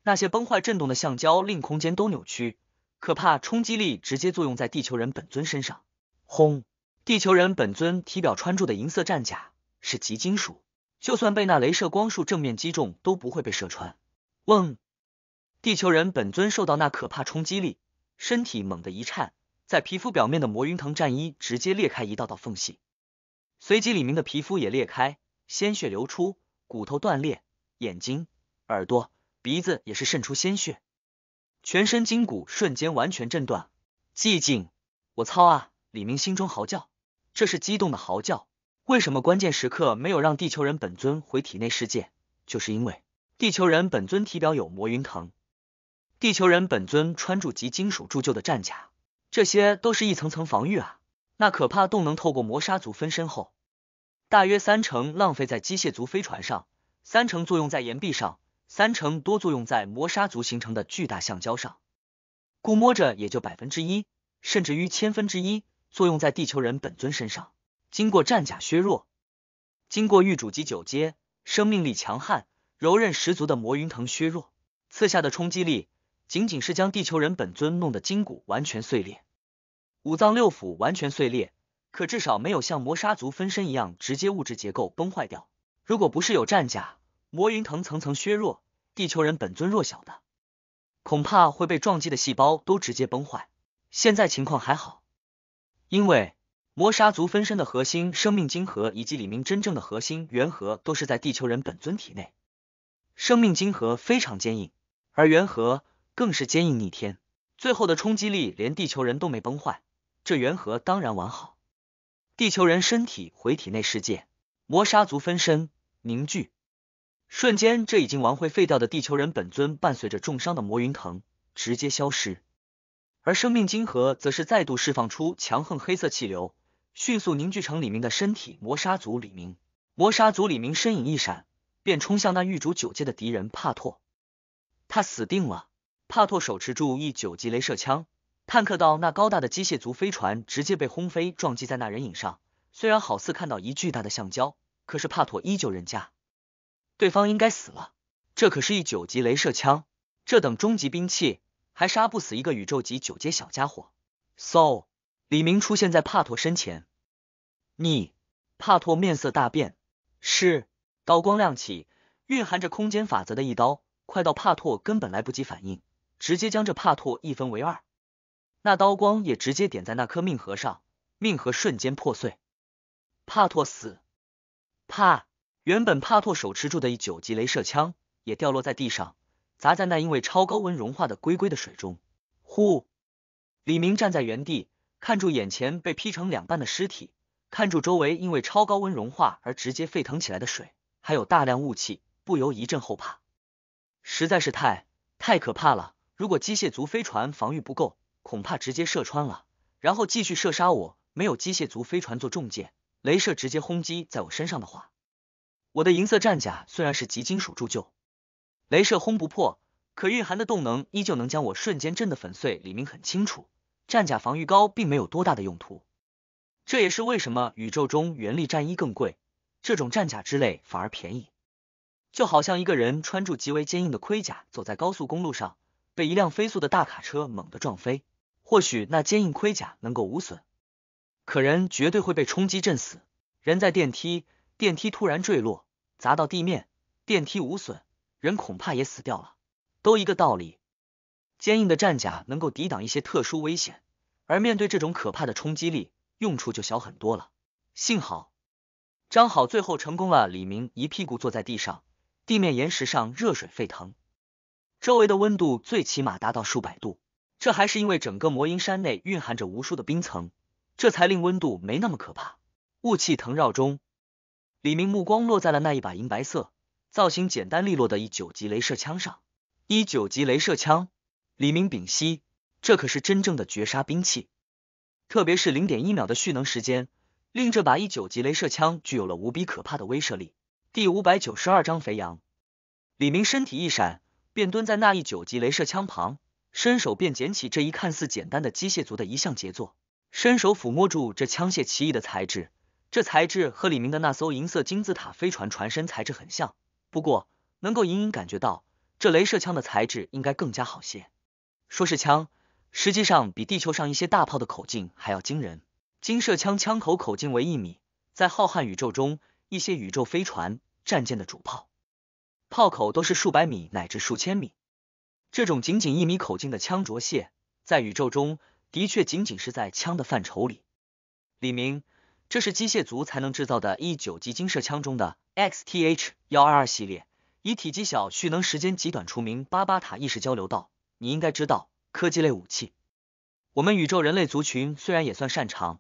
那些崩坏震动的橡胶令空间都扭曲，可怕冲击力直接作用在地球人本尊身上。轰！地球人本尊体表穿着的银色战甲是极金属，就算被那镭射光束正面击中都不会被射穿。嗡！地球人本尊受到那可怕冲击力，身体猛的一颤，在皮肤表面的魔云藤战衣直接裂开一道道缝隙，随即李明的皮肤也裂开，鲜血流出，骨头断裂，眼睛、耳朵。鼻子也是渗出鲜血，全身筋骨瞬间完全震断。寂静，我操啊！李明心中嚎叫，这是激动的嚎叫。为什么关键时刻没有让地球人本尊回体内世界？就是因为地球人本尊体表有魔云藤，地球人本尊穿著及金属铸就的战甲，这些都是一层层防御啊！那可怕动能透过磨砂族分身后，大约三成浪费在机械族飞船上，三成作用在岩壁上。三成多作用在磨砂族形成的巨大橡胶上，估摸着也就百分之一，甚至于千分之一作用在地球人本尊身上。经过战甲削弱，经过玉主级九阶生命力强悍、柔韧十足的魔云藤削弱，刺下的冲击力仅仅是将地球人本尊弄得筋骨完全碎裂，五脏六腑完全碎裂，可至少没有像磨砂族分身一样直接物质结构崩坏掉。如果不是有战甲。魔云藤层层削弱地球人本尊弱小的，恐怕会被撞击的细胞都直接崩坏。现在情况还好，因为魔杀族分身的核心生命晶核以及里面真正的核心原核都是在地球人本尊体内，生命晶核非常坚硬，而原核更是坚硬逆天，最后的冲击力连地球人都没崩坏，这原核当然完好。地球人身体回体内世界，魔杀族分身凝聚。瞬间，这已经完会废掉的地球人本尊，伴随着重伤的魔云藤，直接消失。而生命晶核则是再度释放出强横黑色气流，迅速凝聚成李明的身体。魔杀族李明，魔杀族李明身影一闪，便冲向那玉主九阶的敌人帕托。他死定了！帕托手持住一九级镭射枪，探测到那高大的机械族飞船，直接被轰飞，撞击在那人影上。虽然好似看到一巨大的橡胶，可是帕托依旧认价。对方应该死了，这可是一九级镭射枪，这等终极兵器还杀不死一个宇宙级九阶小家伙。So，李明出现在帕托身前，你，帕托面色大变，是，刀光亮起，蕴含着空间法则的一刀，快到帕托根本来不及反应，直接将这帕托一分为二，那刀光也直接点在那颗命核上，命核瞬间破碎，帕托死，帕。原本帕托手持住的一九级镭射枪也掉落在地上，砸在那因为超高温融化的龟龟的水中。呼！李明站在原地，看住眼前被劈成两半的尸体，看住周围因为超高温融化而直接沸腾起来的水，还有大量雾气，不由一阵后怕。实在是太太可怕了！如果机械族飞船防御不够，恐怕直接射穿了，然后继续射杀我。没有机械族飞船做重剑，镭射直接轰击在我身上的话。我的银色战甲虽然是极金属铸就，镭射轰不破，可蕴含的动能依旧能将我瞬间震得粉碎。李明很清楚，战甲防御高并没有多大的用途，这也是为什么宇宙中原力战衣更贵，这种战甲之类反而便宜。就好像一个人穿着极为坚硬的盔甲走在高速公路上，被一辆飞速的大卡车猛地撞飞，或许那坚硬盔甲能够无损，可人绝对会被冲击震死。人在电梯。电梯突然坠落，砸到地面，电梯无损，人恐怕也死掉了。都一个道理，坚硬的战甲能够抵挡一些特殊危险，而面对这种可怕的冲击力，用处就小很多了。幸好张好最后成功了。李明一屁股坐在地上，地面岩石上热水沸腾，周围的温度最起码达到数百度。这还是因为整个魔音山内蕴含着无数的冰层，这才令温度没那么可怕。雾气腾绕中。李明目光落在了那一把银白色、造型简单利落的一九级镭射枪上。一九级镭射枪，李明屏息，这可是真正的绝杀兵器。特别是零点一秒的蓄能时间，令这把一九级镭射枪具有了无比可怕的威慑力。第五百九十二章肥羊。李明身体一闪，便蹲在那一九级镭射枪旁，伸手便捡起这一看似简单的机械族的一项杰作，伸手抚摸住这枪械奇异的材质。这材质和李明的那艘银色金字塔飞船船身材质很像，不过能够隐隐感觉到，这镭射枪的材质应该更加好些。说是枪，实际上比地球上一些大炮的口径还要惊人。金射枪枪口口径为一米，在浩瀚宇宙中，一些宇宙飞船、战舰的主炮炮口都是数百米乃至数千米。这种仅仅一米口径的枪着蟹，在宇宙中的确仅仅是在枪的范畴里。李明。这是机械族才能制造的 E 九级金射枪中的 X T H 幺二二系列，以体积小、蓄能时间极短出名。巴巴塔意识交流道，你应该知道，科技类武器，我们宇宙人类族群虽然也算擅长，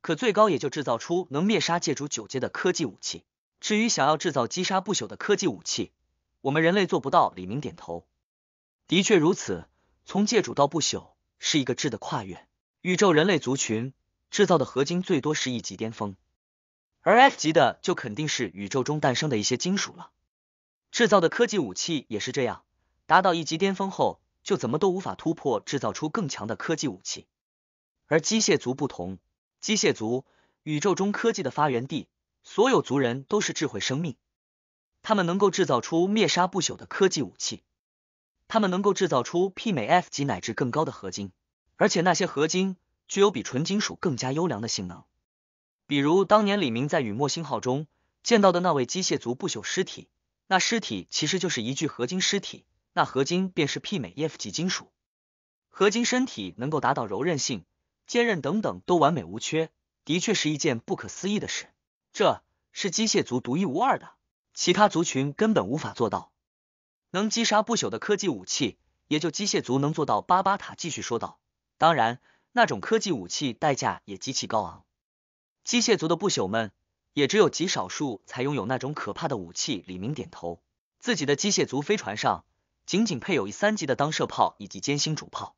可最高也就制造出能灭杀界主九阶的科技武器。至于想要制造击杀不朽的科技武器，我们人类做不到。李明点头，的确如此，从界主到不朽是一个质的跨越，宇宙人类族群。制造的合金最多是一级巅峰，而 F 级的就肯定是宇宙中诞生的一些金属了。制造的科技武器也是这样，达到一级巅峰后，就怎么都无法突破，制造出更强的科技武器。而机械族不同，机械族宇宙中科技的发源地，所有族人都是智慧生命，他们能够制造出灭杀不朽的科技武器，他们能够制造出媲美 F 级乃至更高的合金，而且那些合金。具有比纯金属更加优良的性能，比如当年李明在雨墨星号中见到的那位机械族不朽尸体，那尸体其实就是一具合金尸体，那合金便是媲美 F 级金属。合金身体能够达到柔韧性、坚韧等等都完美无缺，的确是一件不可思议的事。这是机械族独一无二的，其他族群根本无法做到。能击杀不朽的科技武器，也就机械族能做到。巴巴塔继续说道：“当然。”那种科技武器代价也极其高昂，机械族的不朽们也只有极少数才拥有那种可怕的武器。李明点头，自己的机械族飞船上仅仅配有一三级的当射炮以及歼星主炮。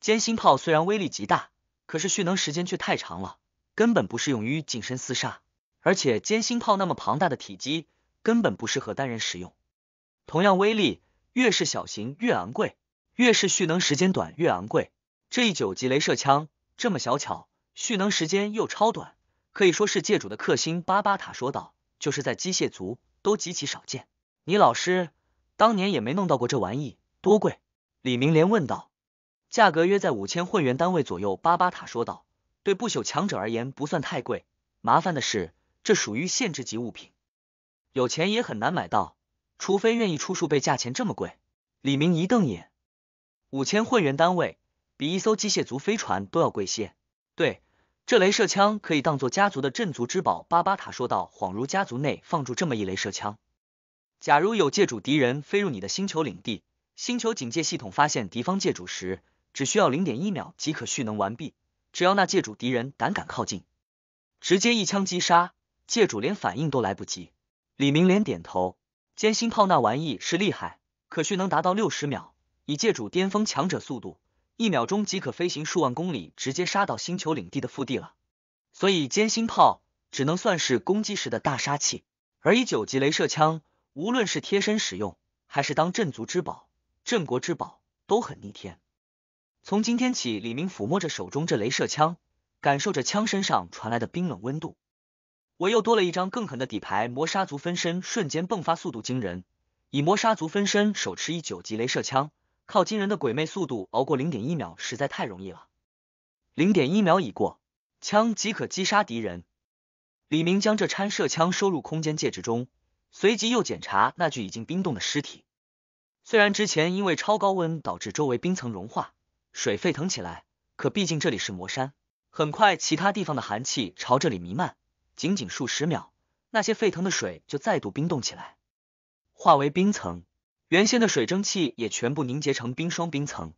歼星炮虽然威力极大，可是蓄能时间却太长了，根本不适用于近身厮杀。而且歼星炮那么庞大的体积，根本不适合单人使用。同样威力，越是小型越昂贵，越是蓄能时间短越昂贵。这一九级镭射枪这么小巧，蓄能时间又超短，可以说是界主的克星。巴巴塔说道：“就是在机械族都极其少见，你老师当年也没弄到过这玩意，多贵？”李明连问道。价格约在五千混元单位左右，巴巴塔说道：“对不朽强者而言不算太贵，麻烦的是这属于限制级物品，有钱也很难买到，除非愿意出数倍价钱。”这么贵？李明一瞪眼，五千混元单位。比一艘机械族飞船都要贵些。对，这镭射枪可以当做家族的镇族之宝。巴巴塔说道，恍如家族内放住这么一镭射枪。假如有界主敌人飞入你的星球领地，星球警戒系统发现敌方界主时，只需要零点一秒即可蓄能完毕。只要那界主敌人胆敢靠近，直接一枪击杀界主，连反应都来不及。李明连点头，歼心炮那玩意是厉害，可蓄能达到六十秒，以界主巅峰强者速度。一秒钟即可飞行数万公里，直接杀到星球领地的腹地了。所以歼星炮只能算是攻击时的大杀器，而以九级镭射枪，无论是贴身使用，还是当镇族之宝、镇国之宝，都很逆天。从今天起，李明抚摸着手中这镭射枪，感受着枪身上传来的冰冷温度。我又多了一张更狠的底牌，磨杀族分身瞬间迸发，速度惊人。以磨杀族分身手持一九级镭射枪。靠惊人的鬼魅速度熬过零点一秒实在太容易了。零点一秒已过，枪即可击杀敌人。李明将这掺射枪收入空间戒指中，随即又检查那具已经冰冻的尸体。虽然之前因为超高温导致周围冰层融化，水沸腾起来，可毕竟这里是魔山，很快其他地方的寒气朝这里弥漫。仅仅数十秒，那些沸腾的水就再度冰冻起来，化为冰层。原先的水蒸气也全部凝结成冰霜冰层，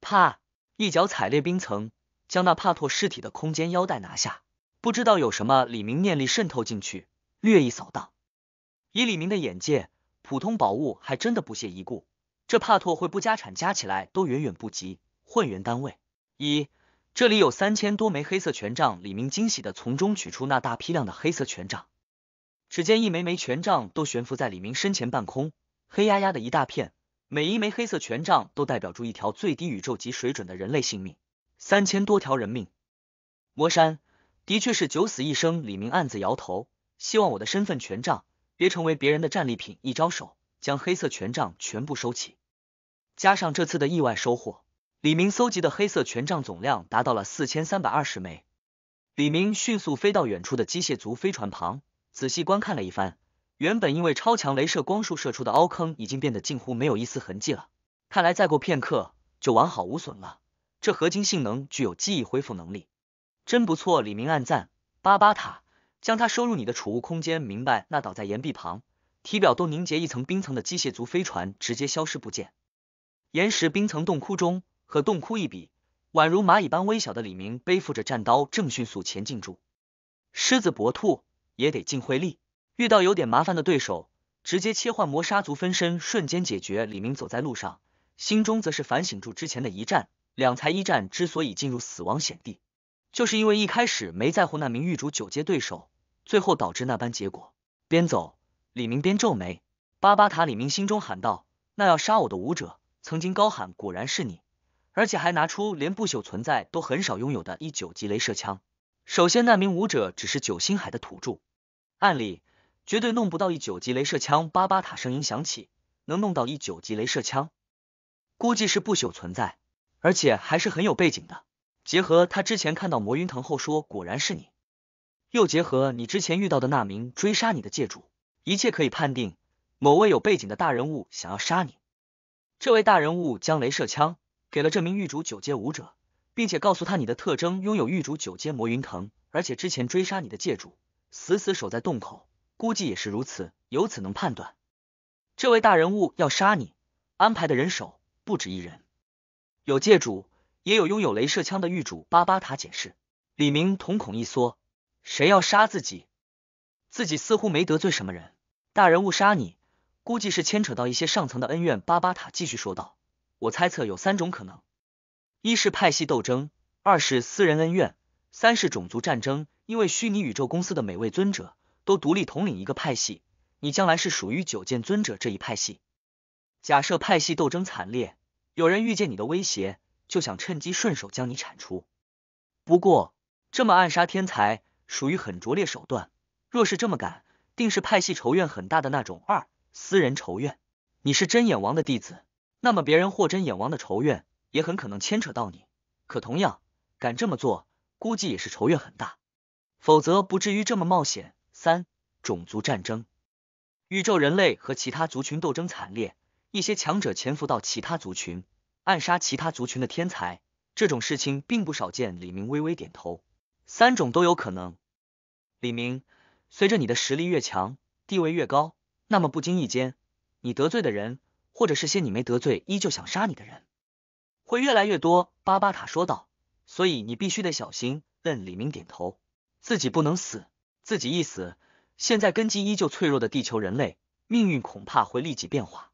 啪！一脚踩裂冰层，将那帕托尸体的空间腰带拿下。不知道有什么，李明念力渗透进去，略一扫荡。以李明的眼界，普通宝物还真的不屑一顾。这帕托会不加产加起来都远远不及混元单位一。这里有三千多枚黑色权杖，李明惊喜的从中取出那大批量的黑色权杖，只见一枚枚权杖都悬浮在李明身前半空。黑压压的一大片，每一枚黑色权杖都代表着一条最低宇宙级水准的人类性命，三千多条人命。魔山的确是九死一生。李明暗自摇头，希望我的身份权杖别成为别人的战利品。一招手，将黑色权杖全部收起。加上这次的意外收获，李明搜集的黑色权杖总量达到了四千三百二十枚。李明迅速飞到远处的机械族飞船旁，仔细观看了一番。原本因为超强镭射光束射出的凹坑已经变得近乎没有一丝痕迹了，看来再过片刻就完好无损了。这合金性能具有记忆恢复能力，真不错，李明暗赞。巴巴塔，将它收入你的储物空间。明白？那倒在岩壁旁，体表都凝结一层冰层的机械族飞船直接消失不见。岩石冰层洞窟中，和洞窟一比，宛如蚂蚁般微小的李明背负着战刀，正迅速前进住。狮子搏兔也得尽会力。遇到有点麻烦的对手，直接切换魔杀族分身，瞬间解决。李明走在路上，心中则是反省住之前的一战。两才一战之所以进入死亡险地，就是因为一开始没在乎那名狱主九阶对手，最后导致那般结果。边走，李明边皱眉。巴巴塔，李明心中喊道：“那要杀我的武者，曾经高喊果然是你，而且还拿出连不朽存在都很少拥有的一九级镭射枪。首先，那名武者只是九星海的土著，按理。”绝对弄不到一九级镭射枪。巴巴塔声音响起，能弄到一九级镭射枪，估计是不朽存在，而且还是很有背景的。结合他之前看到魔云藤后说“果然是你”，又结合你之前遇到的那名追杀你的界主，一切可以判定，某位有背景的大人物想要杀你。这位大人物将镭射枪给了这名狱主九阶武者，并且告诉他你的特征，拥有狱主九阶魔云藤，而且之前追杀你的界主死死守在洞口。估计也是如此，由此能判断，这位大人物要杀你，安排的人手不止一人，有界主，也有拥有镭射枪的狱主。巴巴塔解释，李明瞳孔一缩，谁要杀自己？自己似乎没得罪什么人，大人物杀你，估计是牵扯到一些上层的恩怨。巴巴塔继续说道：“我猜测有三种可能，一是派系斗争，二是私人恩怨，三是种族战争。因为虚拟宇宙公司的每位尊者。”都独立统领一个派系，你将来是属于九剑尊者这一派系。假设派系斗争惨烈，有人遇见你的威胁，就想趁机顺手将你铲除。不过，这么暗杀天才属于很拙劣手段。若是这么干，定是派系仇怨很大的那种二私人仇怨。你是真眼王的弟子，那么别人或真眼王的仇怨也很可能牵扯到你。可同样敢这么做，估计也是仇怨很大，否则不至于这么冒险。三种族战争，宇宙人类和其他族群斗争惨烈，一些强者潜伏到其他族群，暗杀其他族群的天才，这种事情并不少见。李明微微点头，三种都有可能。李明，随着你的实力越强，地位越高，那么不经意间，你得罪的人，或者是些你没得罪依旧想杀你的人，会越来越多。巴巴塔说道，所以你必须得小心。嗯，李明点头，自己不能死。自己一死，现在根基依旧脆弱的地球人类命运恐怕会立即变化，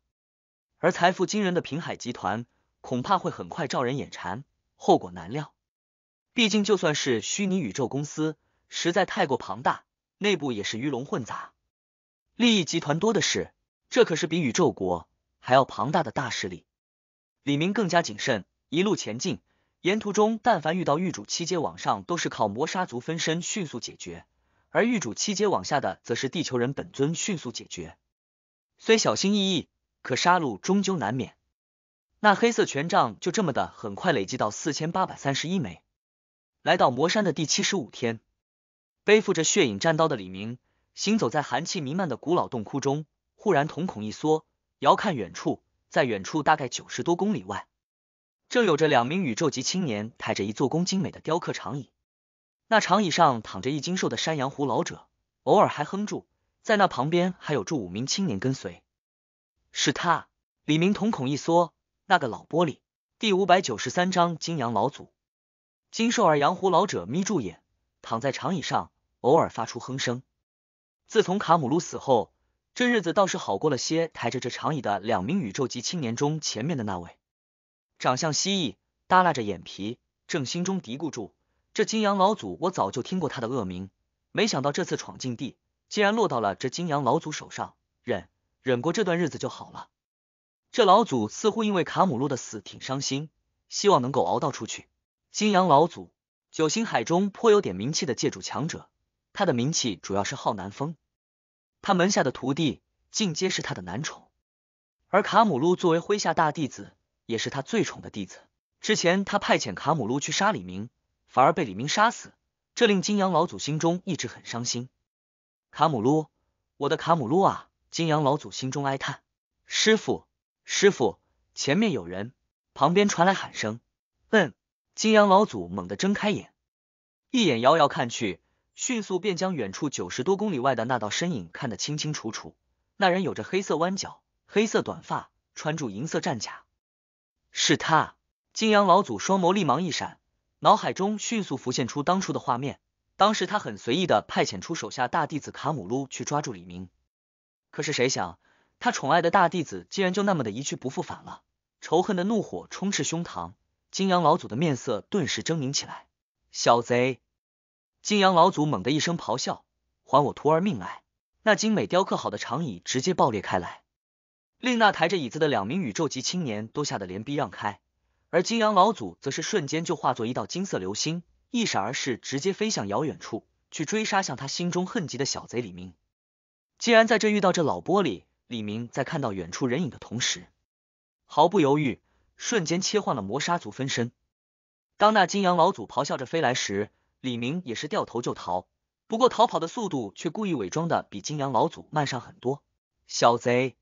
而财富惊人的平海集团恐怕会很快照人眼馋，后果难料。毕竟，就算是虚拟宇宙公司，实在太过庞大，内部也是鱼龙混杂，利益集团多的是。这可是比宇宙国还要庞大的大势力。李明更加谨慎，一路前进，沿途中但凡遇到狱主七阶往上，都是靠魔杀族分身迅速解决。而玉主七阶往下的，则是地球人本尊迅速解决，虽小心翼翼，可杀戮终究难免。那黑色权杖就这么的很快累积到四千八百三十一枚。来到魔山的第七十五天，背负着血影战刀的李明行走在寒气弥漫的古老洞窟中，忽然瞳孔一缩，遥看远处，在远处大概九十多公里外，正有着两名宇宙级青年抬着一座工精美的雕刻长椅。那长椅上躺着一精瘦的山羊胡老者，偶尔还哼住。在那旁边还有住五名青年跟随。是他，李明瞳孔一缩。那个老玻璃，第五百九十三章金羊老祖。金瘦儿羊胡老者眯住眼，躺在长椅上，偶尔发出哼声。自从卡姆鲁死后，这日子倒是好过了些。抬着这长椅的两名宇宙级青年中，前面的那位，长相蜥蜴，耷拉着眼皮，正心中嘀咕住。这金阳老祖，我早就听过他的恶名，没想到这次闯禁地，竟然落到了这金阳老祖手上。忍忍过这段日子就好了。这老祖似乎因为卡姆路的死挺伤心，希望能够熬到出去。金阳老祖，九星海中颇有点名气的界主强者，他的名气主要是浩南风，他门下的徒弟尽皆是他的男宠，而卡姆路作为麾下大弟子，也是他最宠的弟子。之前他派遣卡姆路去杀李明。反而被李明杀死，这令金阳老祖心中一直很伤心。卡姆鲁，我的卡姆鲁啊！金阳老祖心中哀叹。师傅，师傅，前面有人！旁边传来喊声。嗯，金阳老祖猛地睁开眼，一眼遥遥看去，迅速便将远处九十多公里外的那道身影看得清清楚楚。那人有着黑色弯角、黑色短发，穿住银色战甲。是他！金阳老祖双眸立芒一闪。脑海中迅速浮现出当初的画面，当时他很随意的派遣出手下大弟子卡姆鲁去抓住李明，可是谁想他宠爱的大弟子竟然就那么的一去不复返了，仇恨的怒火充斥胸膛，金阳老祖的面色顿时狰狞起来。小贼！金阳老祖猛地一声咆哮，还我徒儿命来！那精美雕刻好的长椅直接爆裂开来，令那抬着椅子的两名宇宙级青年都吓得连逼让开。而金阳老祖则是瞬间就化作一道金色流星，一闪而逝，直接飞向遥远处去追杀向他心中恨极的小贼李明。既然在这遇到这老玻璃，李明在看到远处人影的同时，毫不犹豫，瞬间切换了魔杀族分身。当那金阳老祖咆哮着飞来时，李明也是掉头就逃。不过逃跑的速度却故意伪装的比金阳老祖慢上很多。小贼！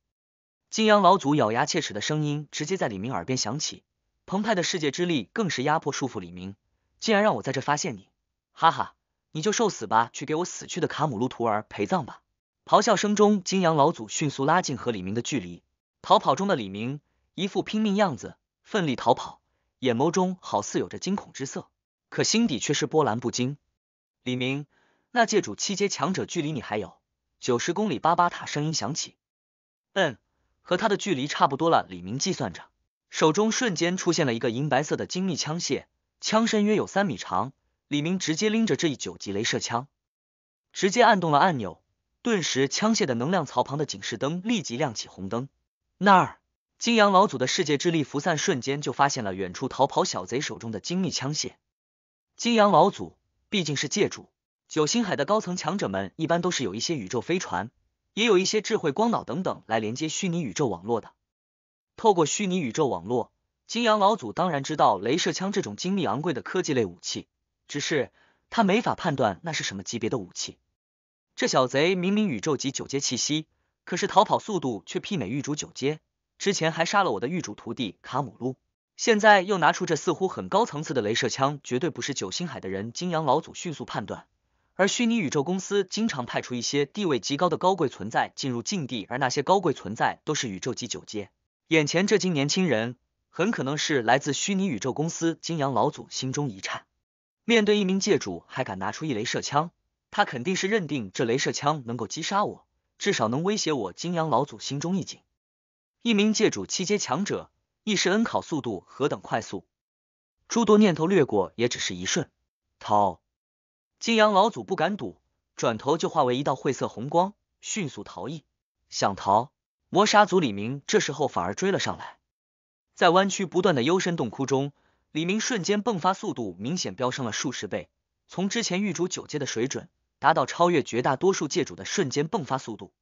金阳老祖咬牙切齿的声音直接在李明耳边响起。澎湃的世界之力更是压迫束缚李明，竟然让我在这发现你，哈哈，你就受死吧，去给我死去的卡姆鲁徒陪葬吧！咆哮声中，金阳老祖迅速拉近和李明的距离。逃跑中的李明一副拼命样子，奋力逃跑，眼眸中好似有着惊恐之色，可心底却是波澜不惊。李明，那界主七阶强者距离你还有九十公里。巴巴塔声音响起，嗯，和他的距离差不多了。李明计算着。手中瞬间出现了一个银白色的精密枪械，枪身约有三米长。李明直接拎着这一九级镭射枪，直接按动了按钮，顿时枪械的能量槽旁的警示灯立即亮起红灯。那儿，金阳老祖的世界之力浮散瞬间就发现了远处逃跑小贼手中的精密枪械。金阳老祖毕竟是界主，九星海的高层强者们一般都是有一些宇宙飞船，也有一些智慧光脑等等来连接虚拟宇宙网络的。透过虚拟宇宙网络，金阳老祖当然知道镭射枪这种精密昂贵的科技类武器，只是他没法判断那是什么级别的武器。这小贼明明宇宙级九阶气息，可是逃跑速度却媲美狱主九阶，之前还杀了我的狱主徒弟卡姆鲁，现在又拿出这似乎很高层次的镭射枪，绝对不是九星海的人。金阳老祖迅速判断，而虚拟宇宙公司经常派出一些地位极高的高贵存在进入禁地，而那些高贵存在都是宇宙级九阶。眼前这金年轻人，很可能是来自虚拟宇宙公司。金阳老祖心中一颤，面对一名界主还敢拿出一镭射枪，他肯定是认定这镭射枪能够击杀我，至少能威胁我。金阳老祖心中一紧，一名界主七阶强者，意识恩考速度何等快速，诸多念头掠过也只是一瞬。逃！金阳老祖不敢赌，转头就化为一道晦色红光，迅速逃逸。想逃？魔杀族李明这时候反而追了上来，在弯曲不断的幽深洞窟中，李明瞬间迸发速度明显飙升了数十倍，从之前玉主九阶的水准，达到超越绝大多数界主的瞬间迸发速度。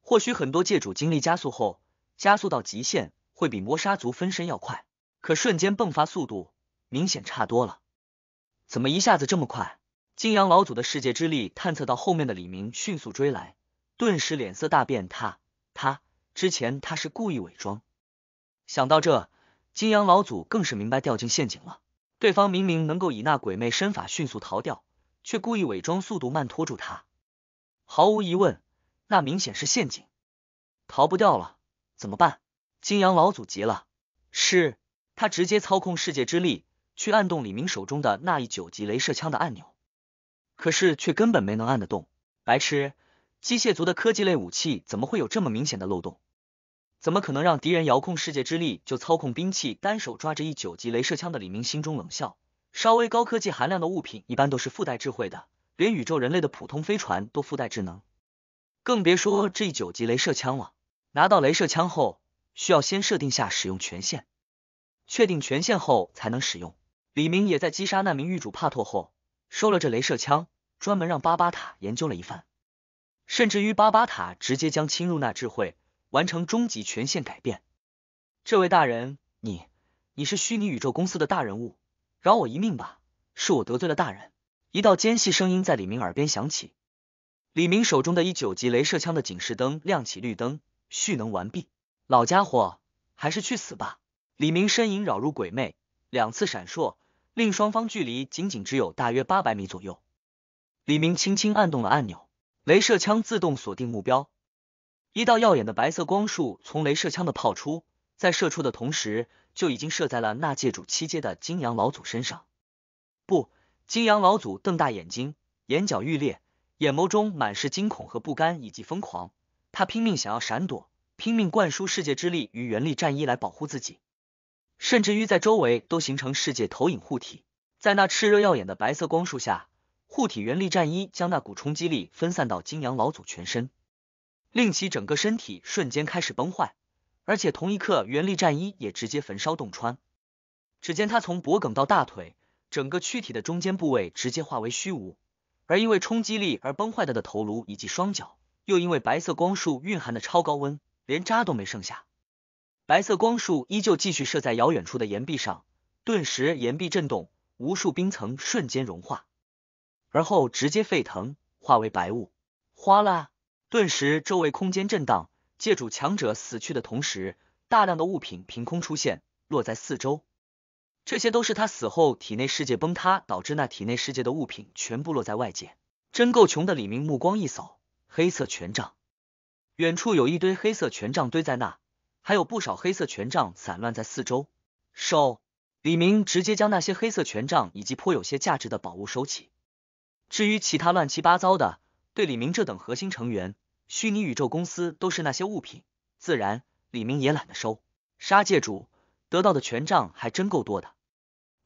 或许很多界主经历加速后，加速到极限会比魔杀族分身要快，可瞬间迸发速度明显差多了。怎么一下子这么快？金阳老祖的世界之力探测到后面的李明迅速追来，顿时脸色大变，他他。之前他是故意伪装，想到这，金阳老祖更是明白掉进陷阱了。对方明明能够以那鬼魅身法迅速逃掉，却故意伪装速度慢拖住他。毫无疑问，那明显是陷阱，逃不掉了，怎么办？金阳老祖急了，是他直接操控世界之力去按动李明手中的那一九级镭射枪的按钮，可是却根本没能按得动，白痴！机械族的科技类武器怎么会有这么明显的漏洞？怎么可能让敌人遥控世界之力就操控兵器？单手抓着一九级镭射枪的李明心中冷笑。稍微高科技含量的物品一般都是附带智慧的，连宇宙人类的普通飞船都附带智能，更别说这一九级镭射枪了。拿到镭射枪后，需要先设定下使用权限，确定权限后才能使用。李明也在击杀那名狱主帕托后，收了这镭射枪，专门让巴巴塔研究了一番。甚至于巴巴塔直接将侵入那智慧，完成终极权限改变。这位大人，你你是虚拟宇宙公司的大人物，饶我一命吧，是我得罪了大人。一道尖细声音在李明耳边响起。李明手中的一九级镭射枪的警示灯亮起绿灯，蓄能完毕。老家伙，还是去死吧！李明身影绕入鬼魅，两次闪烁，令双方距离仅仅只有大约八百米左右。李明轻轻按动了按钮。镭射枪自动锁定目标，一道耀眼的白色光束从镭射枪的炮出，在射出的同时就已经射在了那界主七阶的金阳老祖身上。不，金阳老祖瞪大眼睛，眼角欲裂，眼眸中满是惊恐和不甘以及疯狂。他拼命想要闪躲，拼命灌输世界之力与原力战衣来保护自己，甚至于在周围都形成世界投影护体。在那炽热耀眼的白色光束下。护体原力战衣将那股冲击力分散到金阳老祖全身，令其整个身体瞬间开始崩坏，而且同一刻，原力战衣也直接焚烧洞穿。只见他从脖颈到大腿，整个躯体的中间部位直接化为虚无，而因为冲击力而崩坏的的头颅以及双脚，又因为白色光束蕴含的超高温，连渣都没剩下。白色光束依旧继续射在遥远处的岩壁上，顿时岩壁震动，无数冰层瞬间融化。而后直接沸腾，化为白雾。哗啦！顿时周围空间震荡，借助强者死去的同时，大量的物品凭空出现，落在四周。这些都是他死后体内世界崩塌导致，那体内世界的物品全部落在外界。真够穷的！李明目光一扫，黑色权杖，远处有一堆黑色权杖堆在那，还有不少黑色权杖散乱在四周。收！李明直接将那些黑色权杖以及颇有些价值的宝物收起。至于其他乱七八糟的，对李明这等核心成员，虚拟宇宙公司都是那些物品，自然李明也懒得收。杀界主得到的权杖还真够多的，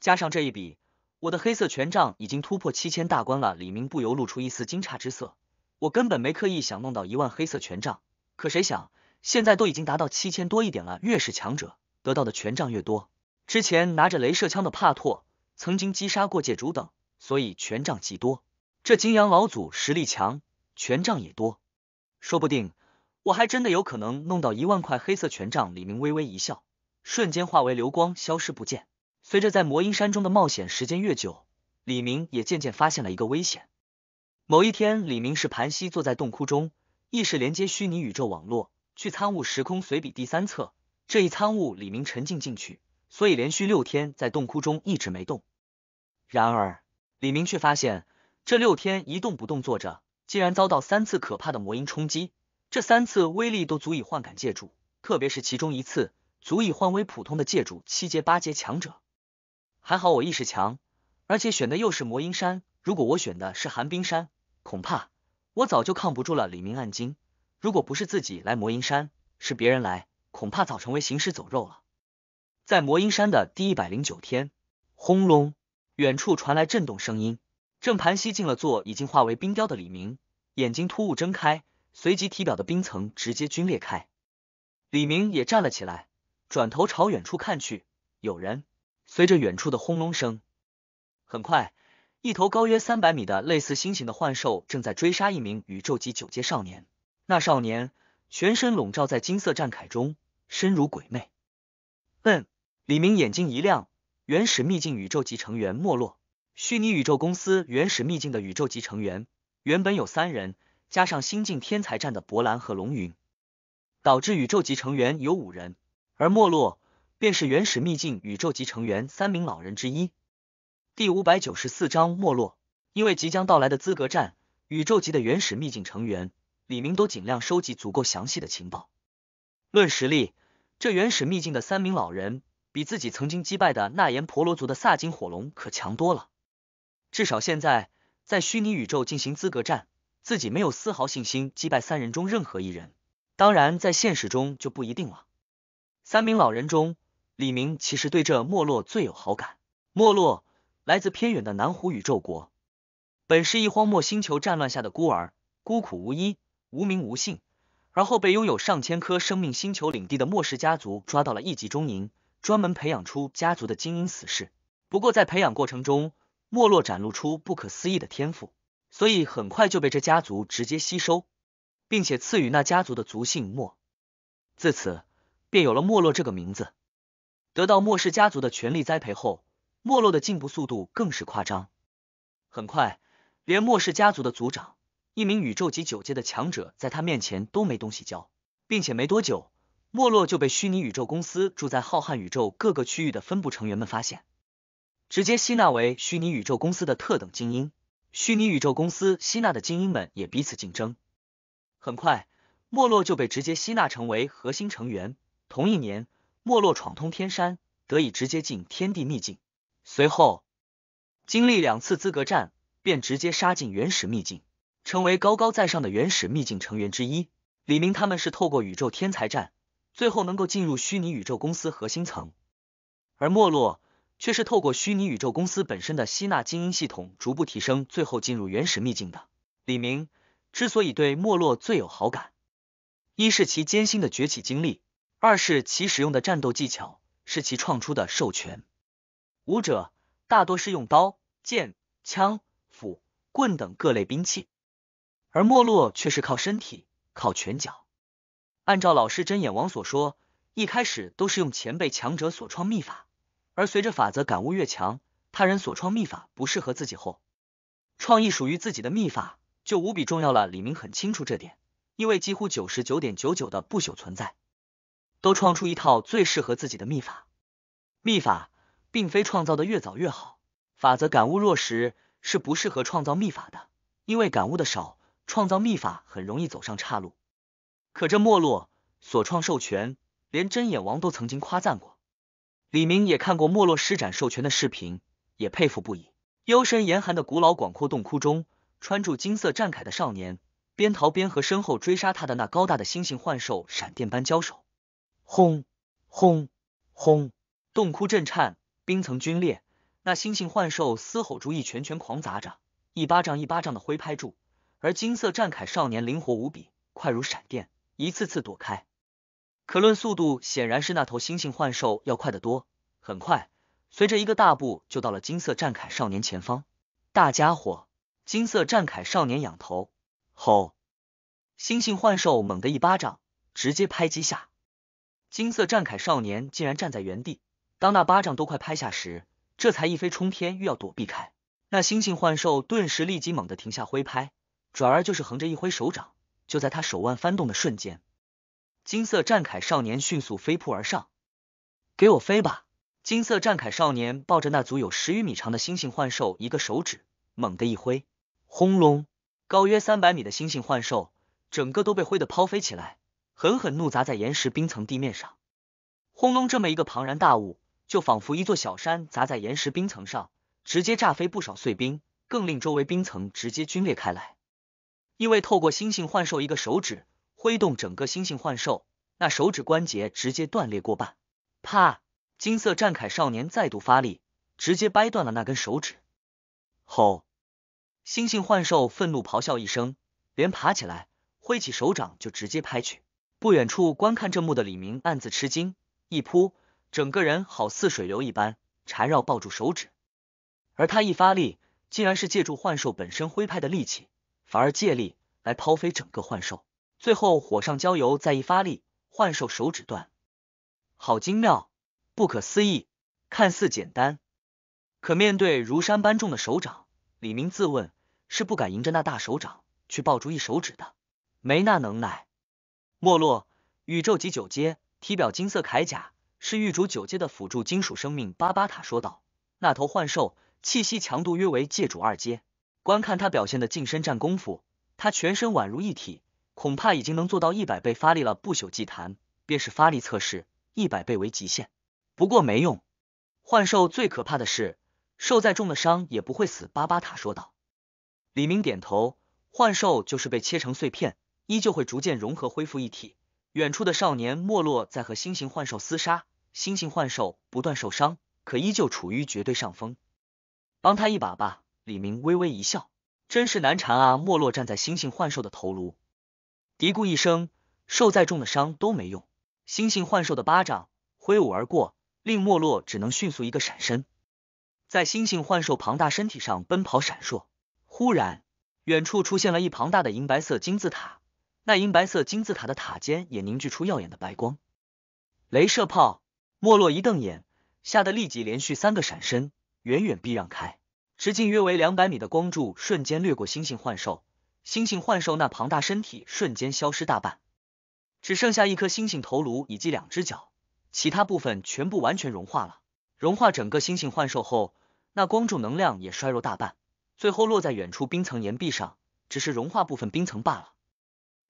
加上这一笔，我的黑色权杖已经突破七千大关了。李明不由露出一丝惊诧之色。我根本没刻意想弄到一万黑色权杖，可谁想现在都已经达到七千多一点了。越是强者得到的权杖越多，之前拿着镭射枪的帕托曾经击杀过界主等，所以权杖极多。这金阳老祖实力强，权杖也多，说不定我还真的有可能弄到一万块黑色权杖。李明微微一笑，瞬间化为流光，消失不见。随着在魔音山中的冒险时间越久，李明也渐渐发现了一个危险。某一天，李明是盘膝坐在洞窟中，意识连接虚拟宇宙网络，去参悟《时空随笔》第三册。这一参悟，李明沉浸进去，所以连续六天在洞窟中一直没动。然而，李明却发现。这六天一动不动坐着，竟然遭到三次可怕的魔音冲击。这三次威力都足以换感界主，特别是其中一次，足以换威普通的界主七阶八阶强者。还好我意识强，而且选的又是魔音山。如果我选的是寒冰山，恐怕我早就抗不住了。李明暗惊，如果不是自己来魔音山，是别人来，恐怕早成为行尸走肉了。在魔音山的第一百零九天，轰隆，远处传来震动声音。正盘膝进了座，已经化为冰雕的李明眼睛突兀睁开，随即体表的冰层直接皲裂开。李明也站了起来，转头朝远处看去，有人。随着远处的轰隆声，很快，一头高约三百米的类似猩猩的幻兽正在追杀一名宇宙级九阶少年。那少年全身笼罩在金色战铠中，身如鬼魅。嗯，李明眼睛一亮，原始秘境宇宙级成员没落。虚拟宇宙公司原始秘境的宇宙级成员原本有三人，加上新晋天才战的博兰和龙云，导致宇宙级成员有五人。而没落便是原始秘境宇宙级成员三名老人之一。第五百九十四章没落，因为即将到来的资格战，宇宙级的原始秘境成员李明都尽量收集足够详细的情报。论实力，这原始秘境的三名老人比自己曾经击败的那炎婆罗族的萨金火龙可强多了。至少现在在虚拟宇宙进行资格战，自己没有丝毫信心击败三人中任何一人。当然，在现实中就不一定了。三名老人中，李明其实对这莫洛最有好感。莫洛来自偏远的南湖宇宙国，本是一荒漠星球战乱下的孤儿，孤苦无依，无名无姓。而后被拥有上千颗生命星球领地的末世家族抓到了一级中营，专门培养出家族的精英死士。不过在培养过程中，莫洛展露出不可思议的天赋，所以很快就被这家族直接吸收，并且赐予那家族的族姓莫。自此，便有了莫洛这个名字。得到末世家族的全力栽培后，莫洛的进步速度更是夸张。很快，连末世家族的族长，一名宇宙级九阶的强者，在他面前都没东西教。并且没多久，莫洛就被虚拟宇宙公司住在浩瀚宇宙各个区域的分部成员们发现。直接吸纳为虚拟宇宙公司的特等精英，虚拟宇宙公司吸纳的精英们也彼此竞争。很快，莫洛就被直接吸纳成为核心成员。同一年，莫洛闯通天山，得以直接进天地秘境。随后经历两次资格战，便直接杀进原始秘境，成为高高在上的原始秘境成员之一。李明他们是透过宇宙天才战，最后能够进入虚拟宇宙公司核心层，而莫洛。却是透过虚拟宇宙公司本身的吸纳精英系统逐步提升，最后进入原始秘境的。李明之所以对莫洛最有好感，一是其艰辛的崛起经历，二是其使用的战斗技巧是其创出的授权。武者大多是用刀、剑、枪、斧、棍等各类兵器，而莫洛却是靠身体，靠拳脚。按照老师真眼王所说，一开始都是用前辈强者所创秘法。而随着法则感悟越强，他人所创秘法不适合自己后，创意属于自己的秘法就无比重要了。李明很清楚这点，因为几乎九十九点九九的不朽存在，都创出一套最适合自己的秘法。秘法并非创造的越早越好，法则感悟弱时是不适合创造秘法的，因为感悟的少，创造秘法很容易走上岔路。可这没落所创授权，连真眼王都曾经夸赞过。李明也看过没落施展兽拳的视频，也佩服不已。幽深严寒的古老广阔洞窟中，穿住金色战铠的少年，边逃边和身后追杀他的那高大的猩猩幻兽闪电般交手。轰轰轰！洞窟震颤，冰层龟裂。那猩猩幻兽嘶吼着，一拳拳狂砸着，一巴掌一巴掌的挥拍住。而金色战铠少年灵活无比，快如闪电，一次次躲开。可论速度，显然是那头猩猩幻兽要快得多。很快，随着一个大步，就到了金色战铠少年前方。大家伙，金色战铠少年仰头吼，猩猩幻兽猛地一巴掌，直接拍击下。金色战铠少年竟然站在原地，当那巴掌都快拍下时，这才一飞冲天，欲要躲避开。那猩猩幻兽顿时立即猛地停下挥拍，转而就是横着一挥手掌，就在他手腕翻动的瞬间。金色战铠少年迅速飞扑而上，给我飞吧！金色战铠少年抱着那足有十余米长的猩猩幻兽，一个手指猛地一挥，轰隆！高约三百米的猩猩幻兽整个都被挥得抛飞起来，狠狠怒砸在岩石冰层地面上。轰隆！这么一个庞然大物，就仿佛一座小山砸在岩石冰层上，直接炸飞不少碎冰，更令周围冰层直接龟裂开来。因为透过猩猩幻兽一个手指。挥动整个猩猩幻兽，那手指关节直接断裂过半。啪！金色战铠少年再度发力，直接掰断了那根手指。吼！猩猩幻兽愤怒咆哮一声，连爬起来，挥起手掌就直接拍去。不远处观看这幕的李明暗自吃惊，一扑，整个人好似水流一般缠绕抱住手指。而他一发力，竟然是借助幻兽本身挥拍的力气，反而借力来抛飞整个幻兽。最后火上浇油，再一发力，幻兽手指断，好精妙，不可思议。看似简单，可面对如山般重的手掌，李明自问是不敢迎着那大手掌去抱住一手指的，没那能耐。没落宇宙级九阶，体表金色铠甲是玉主九阶的辅助金属生命巴巴塔说道：“那头幻兽气息强度约为界主二阶，观看他表现的近身战功夫，他全身宛如一体。”恐怕已经能做到一百倍发力了。不朽祭坛便是发力测试，一百倍为极限。不过没用，幻兽最可怕的是，受再重的伤也不会死。巴巴塔说道。李明点头，幻兽就是被切成碎片，依旧会逐渐融合恢复一体。远处的少年莫洛在和新型幻兽厮杀，新型幻兽不断受伤，可依旧处于绝对上风。帮他一把吧。李明微微一笑，真是难缠啊！莫洛站在新型幻兽的头颅。嘀咕一声，受再重的伤都没用。猩猩幻兽的巴掌挥舞而过，令莫洛只能迅速一个闪身，在猩猩幻兽庞大身体上奔跑闪烁。忽然，远处出现了一庞大的银白色金字塔，那银白色金字塔的塔尖也凝聚出耀眼的白光。镭射炮，莫洛一瞪眼，吓得立即连续三个闪身，远远避让开。直径约为两百米的光柱瞬间掠过猩猩幻兽。猩猩幻兽那庞大身体瞬间消失大半，只剩下一颗猩猩头颅以及两只脚，其他部分全部完全融化了。融化整个猩猩幻兽后，那光柱能量也衰弱大半，最后落在远处冰层岩壁上，只是融化部分冰层罢了。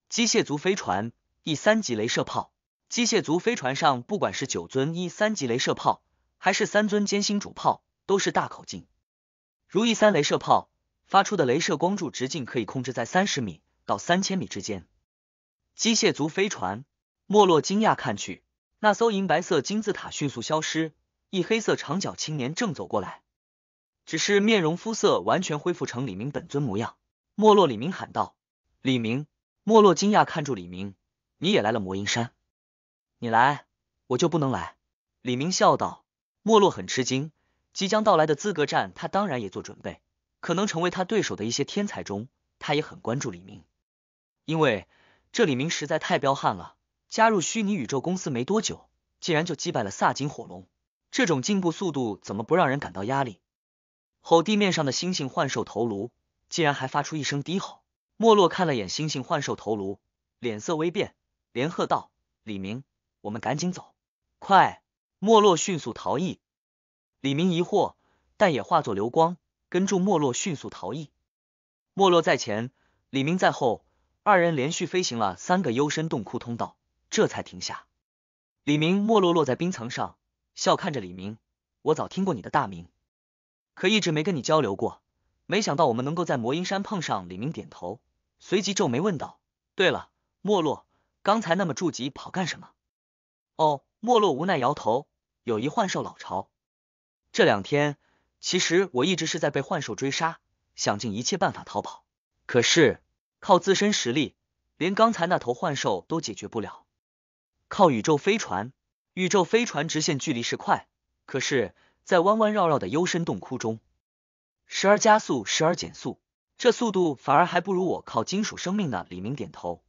机械族飞船第三级镭射炮，机械族飞船上不管是九尊一三级镭射炮，还是三尊歼星主炮，都是大口径。如意三镭射炮。发出的镭射光柱直径可以控制在三十米到三千米之间。机械族飞船，莫洛惊讶看去，那艘银白色金字塔迅速消失。一黑色长角青年正走过来，只是面容肤色完全恢复成李明本尊模样。莫洛李明喊道：“李明！”莫洛惊讶看住李明：“你也来了魔音山？你来我就不能来？”李明笑道。莫洛很吃惊，即将到来的资格战，他当然也做准备。可能成为他对手的一些天才中，他也很关注李明，因为这李明实在太彪悍了。加入虚拟宇宙公司没多久，竟然就击败了萨金火龙，这种进步速度怎么不让人感到压力？吼！地面上的猩猩幻兽头颅竟然还发出一声低吼。莫洛看了眼猩猩幻兽头颅，脸色微变，连喝道：“李明，我们赶紧走，快！”莫洛迅速逃逸。李明疑惑，但也化作流光。跟住莫洛迅速逃逸，莫洛在前，李明在后，二人连续飞行了三个幽深洞窟通道，这才停下。李明，莫洛落在冰层上，笑看着李明：“我早听过你的大名，可一直没跟你交流过。没想到我们能够在魔音山碰上。”李明点头，随即皱眉问道：“对了，莫洛，刚才那么着急跑干什么？”哦，莫洛无奈摇头：“有一幻兽老巢，这两天……”其实我一直是在被幻兽追杀，想尽一切办法逃跑。可是靠自身实力，连刚才那头幻兽都解决不了。靠宇宙飞船，宇宙飞船直线距离是快，可是，在弯弯绕绕的幽深洞窟中，时而加速，时而减速，这速度反而还不如我靠金属生命的李明点头。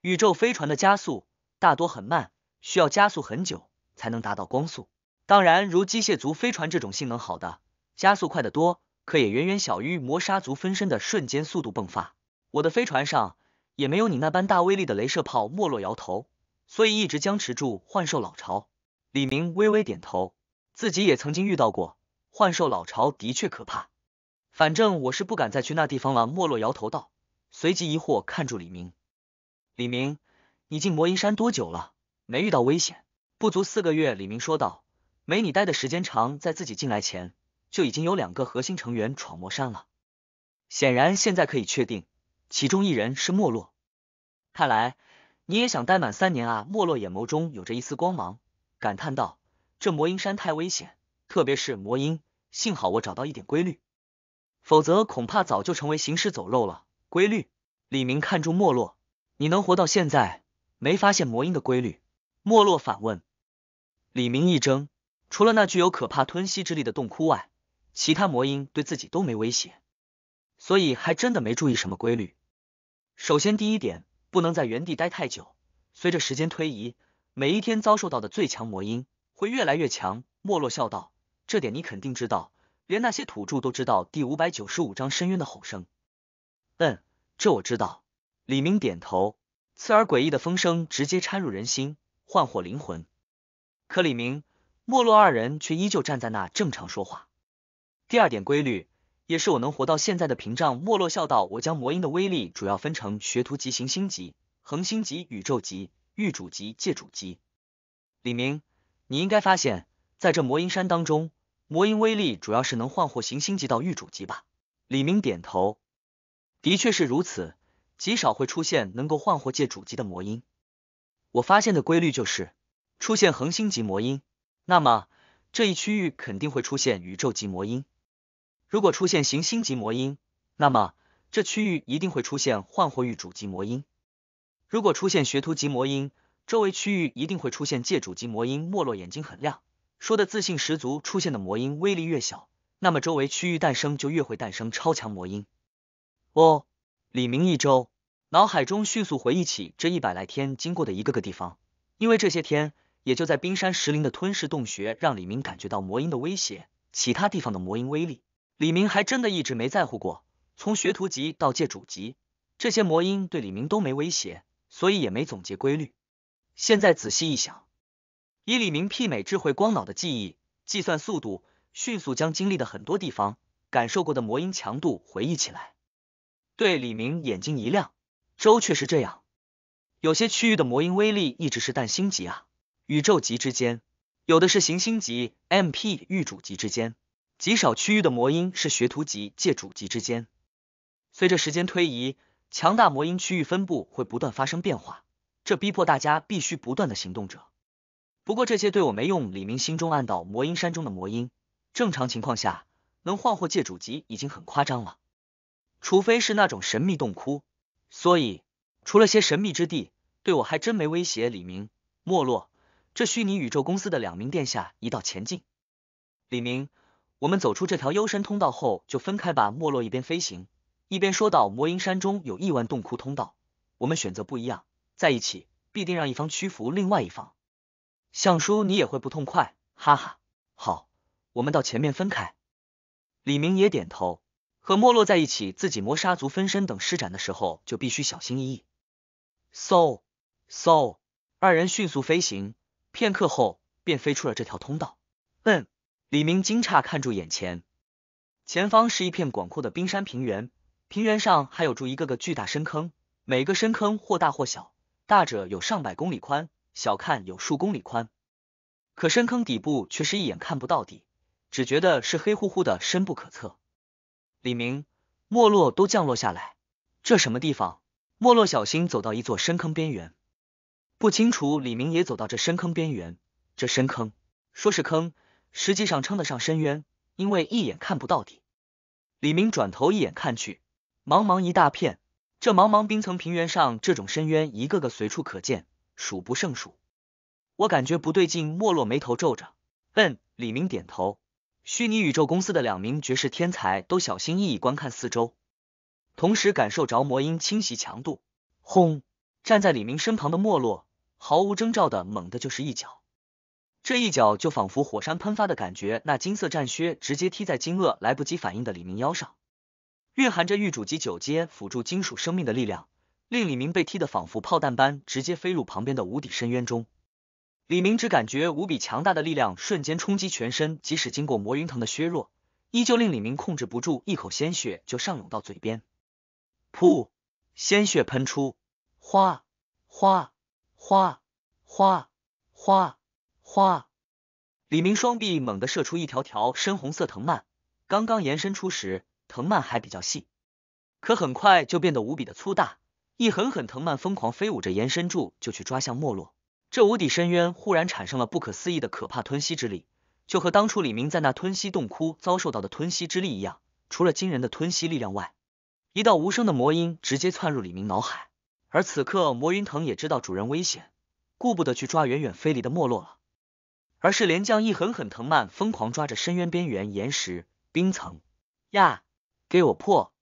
宇宙飞船的加速大多很慢，需要加速很久才能达到光速。当然，如机械族飞船这种性能好的。加速快得多，可也远远小于魔沙族分身的瞬间速度迸发。我的飞船上也没有你那般大威力的镭射炮。没落摇头，所以一直僵持住幻兽老巢。李明微微点头，自己也曾经遇到过幻兽老巢，的确可怕。反正我是不敢再去那地方了。没落摇头道，随即疑惑看住李明：“李明，你进魔银山多久了？没遇到危险？不足四个月。”李明说道：“没你待的时间长，在自己进来前。”就已经有两个核心成员闯魔山了，显然现在可以确定，其中一人是没落。看来你也想待满三年啊！没落眼眸中有着一丝光芒，感叹道：“这魔音山太危险，特别是魔音。幸好我找到一点规律，否则恐怕早就成为行尸走肉了。”规律？李明看住没落，你能活到现在，没发现魔音的规律？没落反问。李明一怔，除了那具有可怕吞吸之力的洞窟外，其他魔音对自己都没威胁，所以还真的没注意什么规律。首先，第一点，不能在原地待太久。随着时间推移，每一天遭受到的最强魔音会越来越强。莫洛笑道：“这点你肯定知道，连那些土著都知道。”第五百九十五章深渊的吼声。嗯，这我知道。李明点头。刺耳诡异的风声直接掺入人心，唤火灵魂。可李明、莫洛二人却依旧站在那正常说话。第二点规律，也是我能活到现在的屏障。莫洛笑道：“我将魔音的威力主要分成学徒级、行星级、恒星级、宇宙级、御主级、界主级。李明，你应该发现，在这魔音山当中，魔音威力主要是能换货行星级到御主级吧？”李明点头，的确是如此，极少会出现能够换货界主级的魔音。我发现的规律就是，出现恒星级魔音，那么这一区域肯定会出现宇宙级魔音。如果出现行星级魔音，那么这区域一定会出现幻火域主级魔音；如果出现学徒级魔音，周围区域一定会出现界主级魔音。没落眼睛很亮，说的自信十足。出现的魔音威力越小，那么周围区域诞生就越会诞生超强魔音。哦，李明一周脑海中迅速回忆起这一百来天经过的一个个地方，因为这些天也就在冰山石林的吞噬洞穴让李明感觉到魔音的威胁，其他地方的魔音威力。李明还真的一直没在乎过，从学徒级到界主级，这些魔音对李明都没威胁，所以也没总结规律。现在仔细一想，以李明媲美智慧光脑的记忆计算速度，迅速将经历的很多地方感受过的魔音强度回忆起来。对李明眼睛一亮，周却是这样：有些区域的魔音威力一直是但星级啊，宇宙级之间有的是行星级，M P 与主级之间。极少区域的魔音是学徒级借主级之间，随着时间推移，强大魔音区域分布会不断发生变化，这逼迫大家必须不断的行动着。不过这些对我没用，李明心中暗道。魔音山中的魔音，正常情况下能换货借主级已经很夸张了，除非是那种神秘洞窟。所以除了些神秘之地，对我还真没威胁。李明、没落这虚拟宇宙公司的两名殿下一道前进，李明。我们走出这条幽深通道后，就分开吧。莫洛一边飞行，一边说道：“魔音山中有亿万洞窟通道，我们选择不一样，在一起必定让一方屈服，另外一方。相叔，你也会不痛快，哈哈。好，我们到前面分开。”李明也点头，和莫洛在一起，自己磨砂族分身等施展的时候就必须小心翼翼。嗖，嗖，二人迅速飞行，片刻后便飞出了这条通道。嗯。李明惊诧，看住眼前，前方是一片广阔的冰山平原，平原上还有住一个个巨大深坑，每个深坑或大或小，大者有上百公里宽，小看有数公里宽，可深坑底部却是一眼看不到底，只觉得是黑乎乎的，深不可测。李明、莫洛都降落下来，这什么地方？莫洛小心走到一座深坑边缘，不清楚。李明也走到这深坑边缘，这深坑，说是坑。实际上称得上深渊，因为一眼看不到底。李明转头一眼看去，茫茫一大片。这茫茫冰层平原上，这种深渊一个个随处可见，数不胜数。我感觉不对劲，莫落眉头皱着。嗯，李明点头。虚拟宇宙公司的两名绝世天才都小心翼翼观看四周，同时感受着魔音侵袭强度。轰！站在李明身旁的莫落毫无征兆的猛的就是一脚。这一脚就仿佛火山喷发的感觉，那金色战靴直接踢在惊愕来不及反应的李明腰上，蕴含着玉主级九阶辅助金属生命的力量，令李明被踢得仿佛炮弹般直接飞入旁边的无底深渊中。李明只感觉无比强大的力量瞬间冲击全身，即使经过魔云藤的削弱，依旧令李明控制不住，一口鲜血就上涌到嘴边，噗，鲜血喷出，哗哗哗哗哗。花，李明双臂猛地射出一条条深红色藤蔓，刚刚延伸出时，藤蔓还比较细，可很快就变得无比的粗大。一狠狠藤蔓疯狂飞舞着延伸住，就去抓向没落。这无底深渊忽然产生了不可思议的可怕吞吸之力，就和当初李明在那吞吸洞窟遭受到的吞吸之力一样。除了惊人的吞吸力量外，一道无声的魔音直接窜入李明脑海。而此刻魔云藤也知道主人危险，顾不得去抓远远飞离的没落了。而是连将一狠狠藤蔓疯狂抓着深渊边缘岩石冰层，呀，给我破！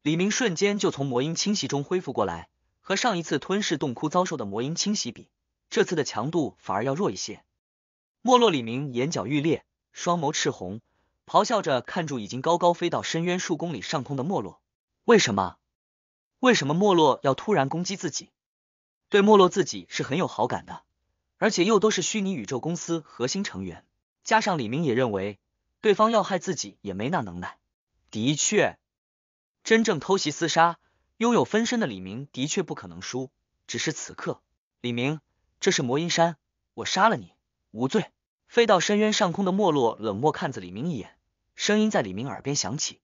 李明瞬间就从魔音侵袭中恢复过来，和上一次吞噬洞窟遭受的魔音侵袭比，这次的强度反而要弱一些。没落李明眼角欲裂，双眸赤红，咆哮着看住已经高高飞到深渊数公里上空的没落。为什么？为什么没落要突然攻击自己？对没落自己是很有好感的。而且又都是虚拟宇宙公司核心成员，加上李明也认为对方要害自己也没那能耐。的确，真正偷袭厮杀，拥有分身的李明的确不可能输。只是此刻，李明，这是魔音山，我杀了你无罪。飞到深渊上空的没落冷漠看着李明一眼，声音在李明耳边响起，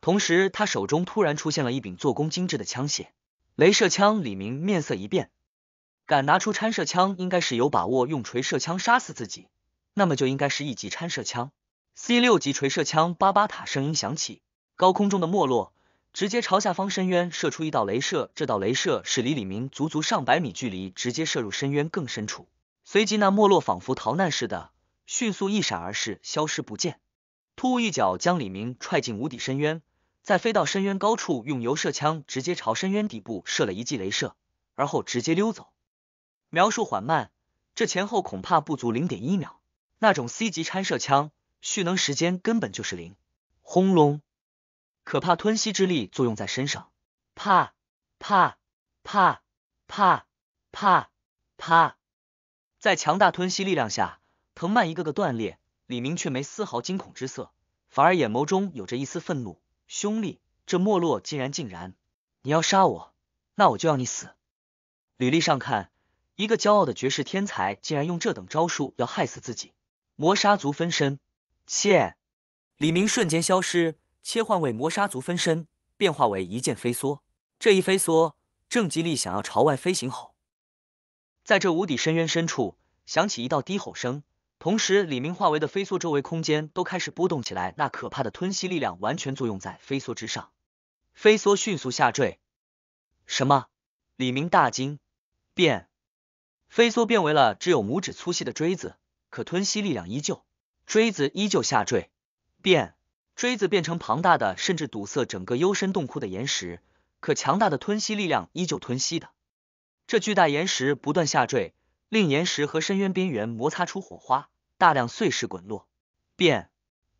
同时他手中突然出现了一柄做工精致的枪械——镭射枪。李明面色一变。敢拿出掺射枪，应该是有把握用锤射枪杀死自己，那么就应该是一级掺射枪。C 六级锤射枪。巴巴塔声音响起，高空中的莫洛直接朝下方深渊射出一道镭射，这道镭射是离李明足足上百米距离直接射入深渊更深处。随即那莫洛仿佛逃难似的，迅速一闪而逝，消失不见。突兀一脚将李明踹进无底深渊，再飞到深渊高处，用游射枪直接朝深渊底部射了一记镭射，而后直接溜走。描述缓慢，这前后恐怕不足零点一秒。那种 C 级掺射枪蓄能时间根本就是零。轰隆！可怕吞吸之力作用在身上，啪啪啪啪啪啪，在强大吞吸力量下，藤蔓一个个断裂。李明却没丝毫惊恐之色，反而眼眸中有着一丝愤怒。兄弟，这没落竟然竟然！你要杀我，那我就要你死。履历上看。一个骄傲的绝世天才，竟然用这等招数要害死自己！魔杀族分身，切！李明瞬间消失，切换为魔杀族分身，变化为一剑飞梭。这一飞梭正极力想要朝外飞行，吼！在这无底深渊深处，响起一道低吼声。同时，李明化为的飞梭周围空间都开始波动起来，那可怕的吞吸力量完全作用在飞梭之上，飞梭迅速下坠。什么？李明大惊，变！飞梭变为了只有拇指粗细的锥子，可吞吸力量依旧，锥子依旧下坠。变，锥子变成庞大的，甚至堵塞整个幽深洞窟的岩石，可强大的吞吸力量依旧吞吸的。这巨大岩石不断下坠，令岩石和深渊边缘摩擦出火花，大量碎石滚落。变，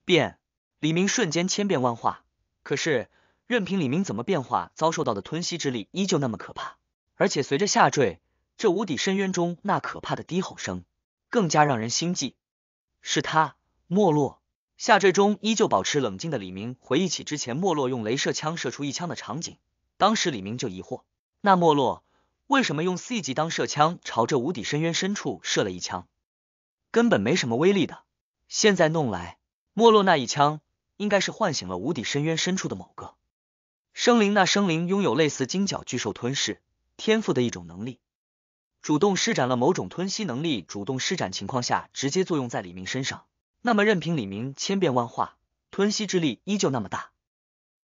变，李明瞬间千变万化。可是，任凭李明怎么变化，遭受到的吞吸之力依旧那么可怕，而且随着下坠。这无底深渊中那可怕的低吼声，更加让人心悸。是他，没落下坠中依旧保持冷静的李明回忆起之前没落用镭射枪射出一枪的场景。当时李明就疑惑，那没落为什么用 C 级当射枪朝着无底深渊深处射了一枪？根本没什么威力的。现在弄来，没落那一枪应该是唤醒了无底深渊深处的某个生灵。那生灵拥有类似金角巨兽吞噬天赋的一种能力。主动施展了某种吞吸能力，主动施展情况下，直接作用在李明身上，那么任凭李明千变万化，吞吸之力依旧那么大。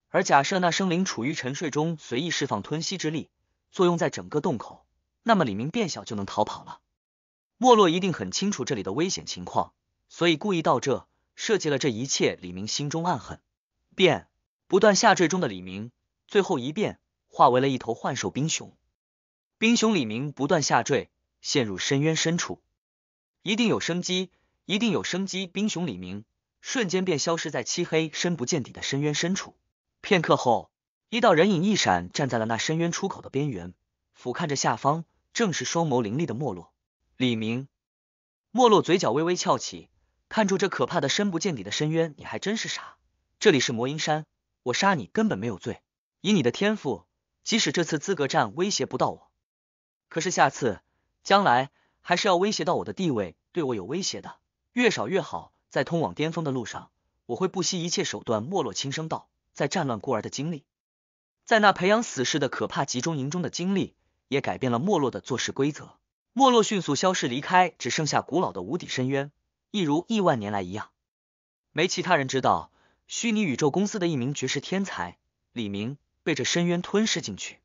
而假设那生灵处于沉睡中，随意释放吞吸之力，作用在整个洞口，那么李明变小就能逃跑了。莫洛一定很清楚这里的危险情况，所以故意到这设计了这一切。李明心中暗恨，变，不断下坠中的李明，最后一变化为了一头幻兽冰熊。冰熊李明不断下坠，陷入深渊深处，一定有生机，一定有生机。冰熊李明瞬间便消失在漆黑深不见底的深渊深处。片刻后，一道人影一闪，站在了那深渊出口的边缘，俯瞰着下方，正是双眸凌厉的没落。李明，没落嘴角微微翘起，看住这可怕的深不见底的深渊，你还真是傻。这里是魔音山，我杀你根本没有罪。以你的天赋，即使这次资格战威胁不到我。可是，下次、将来还是要威胁到我的地位，对我有威胁的越少越好。在通往巅峰的路上，我会不惜一切手段。没落轻声道：“在战乱孤儿的经历，在那培养死士的可怕集中营中的经历，也改变了没落的做事规则。”没落迅速消失离开，只剩下古老的无底深渊，一如亿万年来一样，没其他人知道。虚拟宇宙公司的一名绝世天才李明被这深渊吞噬进去。